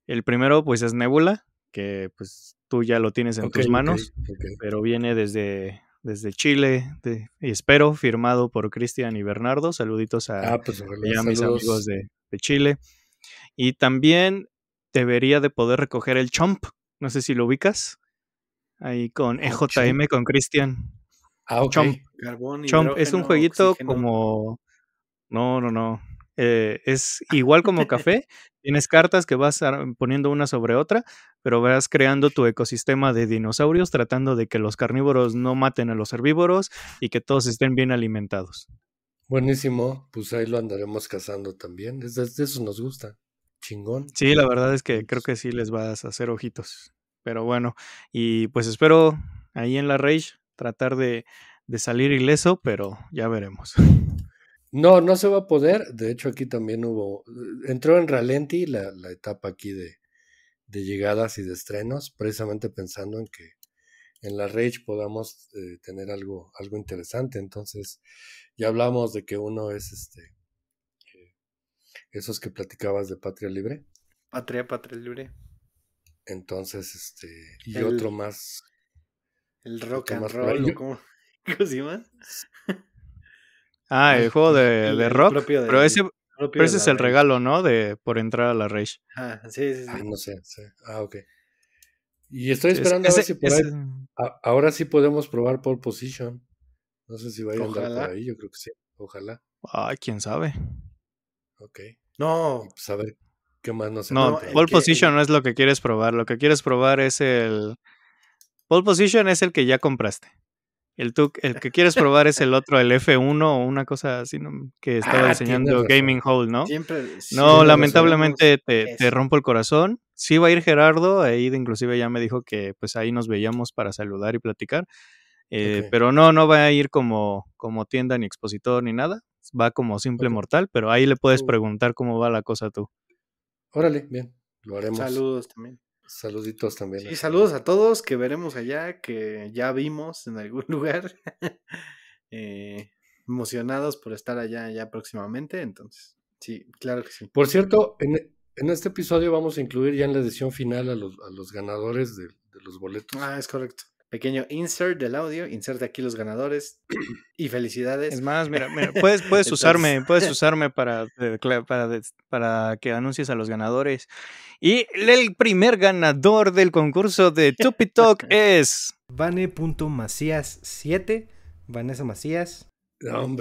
El primero, pues, es Nebula, que pues tú ya lo tienes en tus manos, pero viene desde desde Chile. y espero, firmado por Cristian y Bernardo. Saluditos a, ah, pues, mis amigos de, Chile. Y también debería de poder recoger el Chomp. No sé si lo ubicas. Ahí con ah, EJM, con Cristian. Ah, Chomp. Chomp es un jueguito como... No, no, no. Eh, es igual como café, Tienes cartas que vas mm, poniendo una sobre otra, pero vas creando tu ecosistema de dinosaurios tratando de que los carnívoros no maten a los herbívoros y que todos estén bien alimentados. Buenísimo, pues ahí lo andaremos cazando también. de eso nos gusta. Chingón. Sí, la verdad es que creo pues que sí les vas a hacer ojitos. Pero bueno, y pues espero ahí en la Rage tratar de, de salir ileso, pero ya veremos. No, no se va a poder. De hecho, aquí también hubo. Entró en ralenti la, etapa aquí de, de, llegadas y de estrenos, precisamente pensando en que en la Rage podamos eh, tener algo, algo interesante. Entonces, ya hablamos de que uno es este. Eh, esos que platicabas de Patria Libre. Patria, Patria Libre. Entonces, este. Y otro más. El rock and roll, ¿cómo, ¿cómo se llama? Ah, el juego de, rock. pero ese, es el regalo, ¿no? De por entrar a la Rage. Ah, sí, sí, ah, sí. no sé, sí. Ah, ok. Y estoy esperando a ver si por ahora sí podemos probar pole position. No sé si va a ir por ahí, yo creo que sí. Ojalá. Ay, ah, quién sabe. Ok. No. saber pues, qué más nos No, pole position no es lo que quieres probar. Lo que quieres probar es el. Pole position es el que ya compraste. El, tú, el que quieres probar es el otro, el F1 o una cosa así que estaba diseñando ah, enseñando Gaming Hall ¿no? no, lamentablemente te, rompo el corazón. Sí va a ir Gerardo, ahí inclusive ya me dijo que pues ahí nos veíamos para saludar y platicar. Eh, pero no, no va a ir como, como tienda ni expositor ni nada. Va como simple mortal, pero ahí le puedes preguntar cómo va la cosa tú. Órale, bien, lo haremos. Saludos también. Saluditos también. Y este, saludos a todos que veremos allá, que ya vimos en algún lugar. Eh, emocionados por estar allá ya próximamente, entonces. Sí, claro que sí. Por cierto, en, e, este episodio vamos a incluir ya en la edición final a los, ganadores de, de los boletos. Ah, es correcto pequeño insert del audio, insert aquí los ganadores y felicidades. Es más, mira, puedes, puedes usarme, puedes usarme para, para, que anuncies a los ganadores. Y el primer ganador del concurso de Tupi Talk es... Vane.macías7, Vanessa Macías.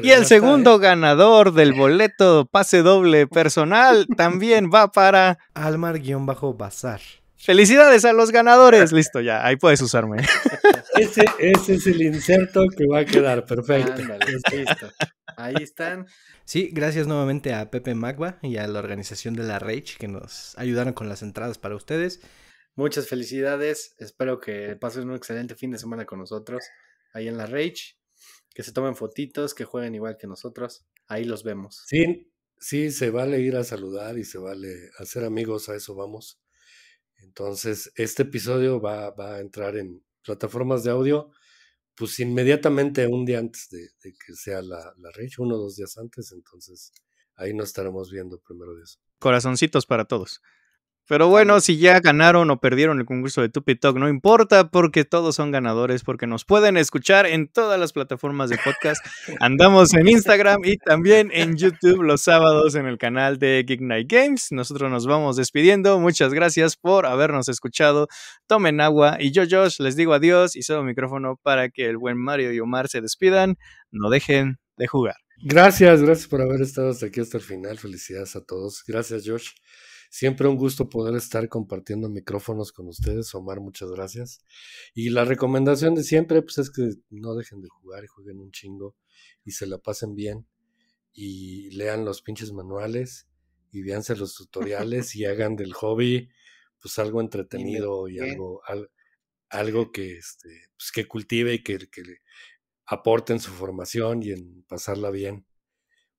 y el segundo ¿eh? ganador del boleto pase doble personal también va para... Almar-Bazar. Felicidades a los ganadores. Listo, ya, ahí puedes usarme. Ese, es el inserto que va a quedar, perfecto. Ahí están. Sí, gracias nuevamente a Pepe Magba y a la organización de la Rage que nos ayudaron con las entradas para ustedes. Muchas felicidades. Espero que pasen un excelente fin de semana con nosotros ahí en la Rage. Que se tomen fotitos, que jueguen igual que nosotros. Ahí los vemos. Sí, sí, se vale ir a saludar y se vale hacer amigos, a eso vamos. Entonces, este episodio va, va a entrar en plataformas de audio, pues inmediatamente un día antes de, que sea la, la uno o dos días antes. Entonces, ahí nos estaremos viendo primero de eso. Corazoncitos para todos. Pero bueno, si ya ganaron o perdieron el concurso de Tupi Talk, no importa porque todos son ganadores, porque nos pueden escuchar en todas las plataformas de podcast. Andamos en Instagram y también en YouTube los sábados en el canal de Geek Night Games. Nosotros nos vamos despidiendo. Muchas gracias por habernos escuchado. Tomen agua y yo, Josh, les digo adiós y cedo micrófono para que el buen Mario y Omar se despidan. No dejen de jugar. Gracias, gracias por haber estado hasta aquí hasta el final. Felicidades a todos. Gracias, Josh. Siempre un gusto poder estar compartiendo micrófonos con ustedes. Omar, muchas gracias. Y la recomendación de siempre, pues es que no dejen de jugar y jueguen un chingo y se la pasen bien y lean los pinches manuales y veanse los tutoriales y hagan del hobby pues algo entretenido y, algo algo que este pues, que cultive y que, que aporte en su formación y en pasarla bien.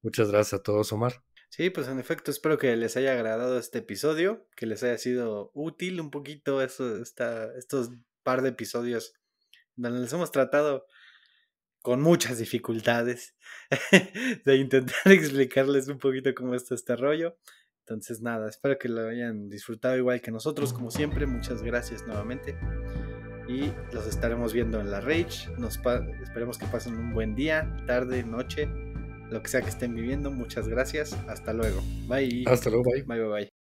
Muchas gracias a todos, Omar. Sí, pues en efecto, espero que les haya agradado este episodio, que les haya sido útil un poquito eso, estos par de episodios donde les hemos tratado con muchas dificultades de intentar explicarles un poquito cómo está este rollo. Entonces nada, espero que lo hayan disfrutado igual que nosotros, como siempre. Muchas gracias nuevamente. Y los estaremos viendo en la Rage. Nos esperemos que pasen un buen día, tarde, noche lo que sea que estén viviendo. Muchas gracias. Hasta luego. Bye. Hasta luego. Bye. Bye, bye, bye.